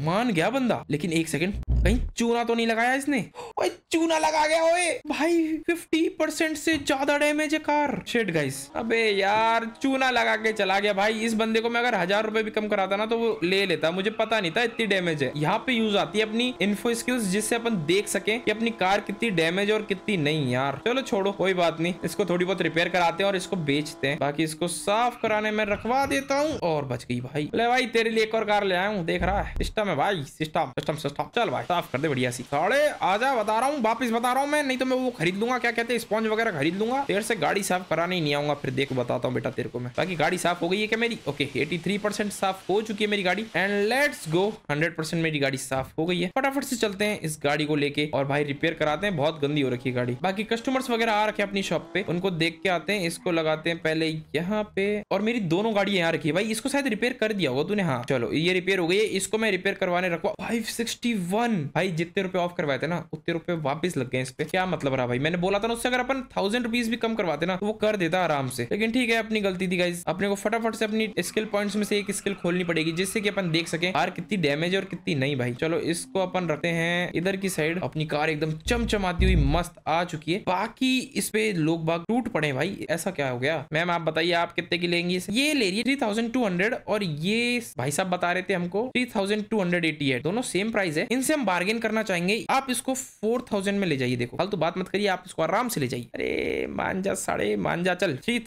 मान गया बंदा लेकिन एक सेकंड कहीं चूना तो नहीं लगाया इसने ओए चूना लगा गया ओए भाई 50 परसेंट से ज्यादा डैमेज है कार शेट गाइस अबे यार चूना लगा के चला गया भाई इस बंदे को मैं अगर हजार रुपए भी कम कराता ना तो वो ले लेता मुझे पता नहीं था इतनी डैमेज है यहाँ पे यूज आती है अपनी इन्फो स्किल्स जिससे अपन देख सके की अपनी कार कितनी डैमेज और कितनी नहीं यार चलो छोड़ो कोई बात नहीं इसको थोड़ी बहुत रिपेयर कराते हैं और इसको बेचते हैं बाकी इसको साफ कराने में रखवा देता हूँ और बच गई भाई ले भाई तेरे लिए एक और कार ले आया हूँ देख रहा है सिस्टम है भाई सिस्टम सिस्टम सिस्टम चल भाई साफ कर दे बढ़िया सी साढ़े आजा बता रहा हूँ वापिस बता रहा हूँ मैं नहीं तो मैं वो खरीद लूंगा क्या कहते हैं स्पॉन्ज वगैरह खरीद लूंगा तेरे से गाड़ी साफ कराने नहीं आऊंगा फिर देख बताता हूँ बेटा तेरे को मैं बाकी गाड़ी साफ हो गई है क्या मेरी ओके एटी साफ हो चुकी है मेरी गाड़ी एंड लेट्स गो हंड्रेड मेरी गाड़ी साफ हो गई है फटाफट से चलते हैं इस गाड़ी को लेके और भाई रिपेयर कराते हैं बहुत गंदी हो रखी है गाड़ी बाकी कस्टमर्स वगैरह आ रखे अपनी शॉप पे उनको देख के आते हैं इसको लगाते हैं पहले यहाँ पे और मेरी दोनों गाड़ी यहाँ रखी है भाई भाई इसको शायद रिपेयर कर दिया होगा तूने हाँ चलो ये रिपेयर हो गई है इसको मैं रिपेयर करवाने रखवा फाइव सिक्सटी वन भाई जितने रुपए ऑफ करवाए थे ना उतने रुपए वापस लग गए इस पे क्या मतलब रहा भाई मैंने बोला था ना उससे अगर अपन थाउजेंड रुपीज भी कम करवाते ना तो वो कर देता आराम से लेकिन ठीक है अपनी गलती थी गाइज अपने को फटाफट से अपनी स्किल पॉइंट में से एक स्किल खोलनी पड़ेगी जिससे की अपन देख सके कार कितनी डैमेज और कितनी नहीं भाई चलो इसको अपन रखते हैं इधर की साइड अपनी कार एकदम चमचमाती हुई मस्त आ चुकी है बाकी इस पे लोग बाग टूट पड़े भाई ऐसा क्या हो गया मैम आप बताइए आप कितने की लेंगी ये ले रही है थ्री थाउजेंड हंड्रेड और ये भाई साहब बता रहे थे हमको थ्री दोनों सेम प्राइस है इनसे हम बार्गेन करना चाहेंगे आप इसको फोर में ले जाइए देखो तो बात मत करिए आप इसको आराम से ले जाइए अरे मान साढ़े मान चल थ्री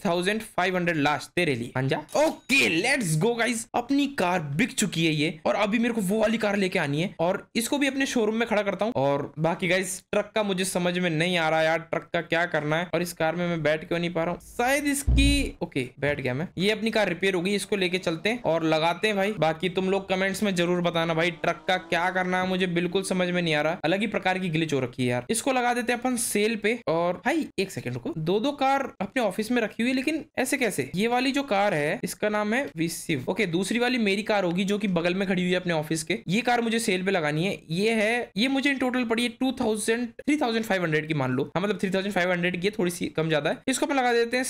लास्ट तेरे लिए मान ओके लेट्स गो गाइज अपनी कार बिक चुकी है ये और अभी मेरे को वो वाली कार लेके आनी है और इसको भी अपने शोरूम में खड़ा करता हूँ और बाकी गाइज ट्रक का मुझे समझ में नहीं आ रहा यार ट्रक का क्या करना है और इस कार में मैं बैठ क्यों नहीं पा रहा हूँ शायद इसकी ओके बैठ गया मैं ये अपनी कार रिपेयर होगी इसको लेके चलते हैं और लगाते हैं भाई बाकी तुम लोग कमेंट्स में जरूर बताना भाई ट्रक का क्या करना है मुझे बिल्कुल समझ में नहीं आ रहा अलग ही प्रकार की ग्लिच हो रखी है यार इसको लगा देते हैं अपन सेल पे और भाई एक सेकंड रुको दो दो कार अपने ऑफिस में रखी हुई है लेकिन ऐसे कैसे ये वाली जो कार है इसका नाम है विसिव ओके दूसरी वाली मेरी कार होगी जो की बगल में खड़ी हुई है अपने ऑफिस के ये कार मुझे सेल पे लगानी है ये है ये मुझे इन टोटल पड़ी है two thousand three thousand five hundred की मान लो हाँ मतलब थ्री थाउजेंड फाइव हंड्रेड की थोड़ी सी कम ज्यादा है इसको अपन लगा देते हैं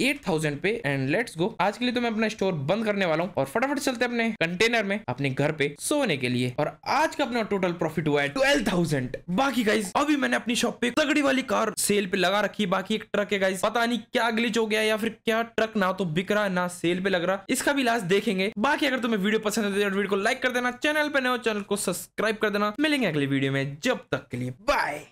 एट थाउजेंड पे एंड लेट्स गो आज के लिए तो मैं अपना स्टोर बंद करने वाला हूँ और फटाफट चलते अपने कंटेनर में अपने घर पे सोने के लिए और आज का अपना टोटल प्रॉफिट हुआ है ट्वेल्व थाउजेंड बाकी गाइज अभी मैंने अपनी शॉप पे तगड़ी वाली कार सेल पे लगा रखी बाकी एक ट्रक है गाइज पता नहीं क्या ग्लिच हो गया या फिर क्या ट्रक ना तो बिक रहा ना सेल पे लग रहा इसका भी लास्ट देखेंगे बाकी अगर तुम्हें वीडियो पसंद है वीडियो तो को लाइक कर देना चैनल पे नए हो चैनल को सब्सक्राइब कर देना मिलेंगे अगले वीडियो में जब तक के लिए बाय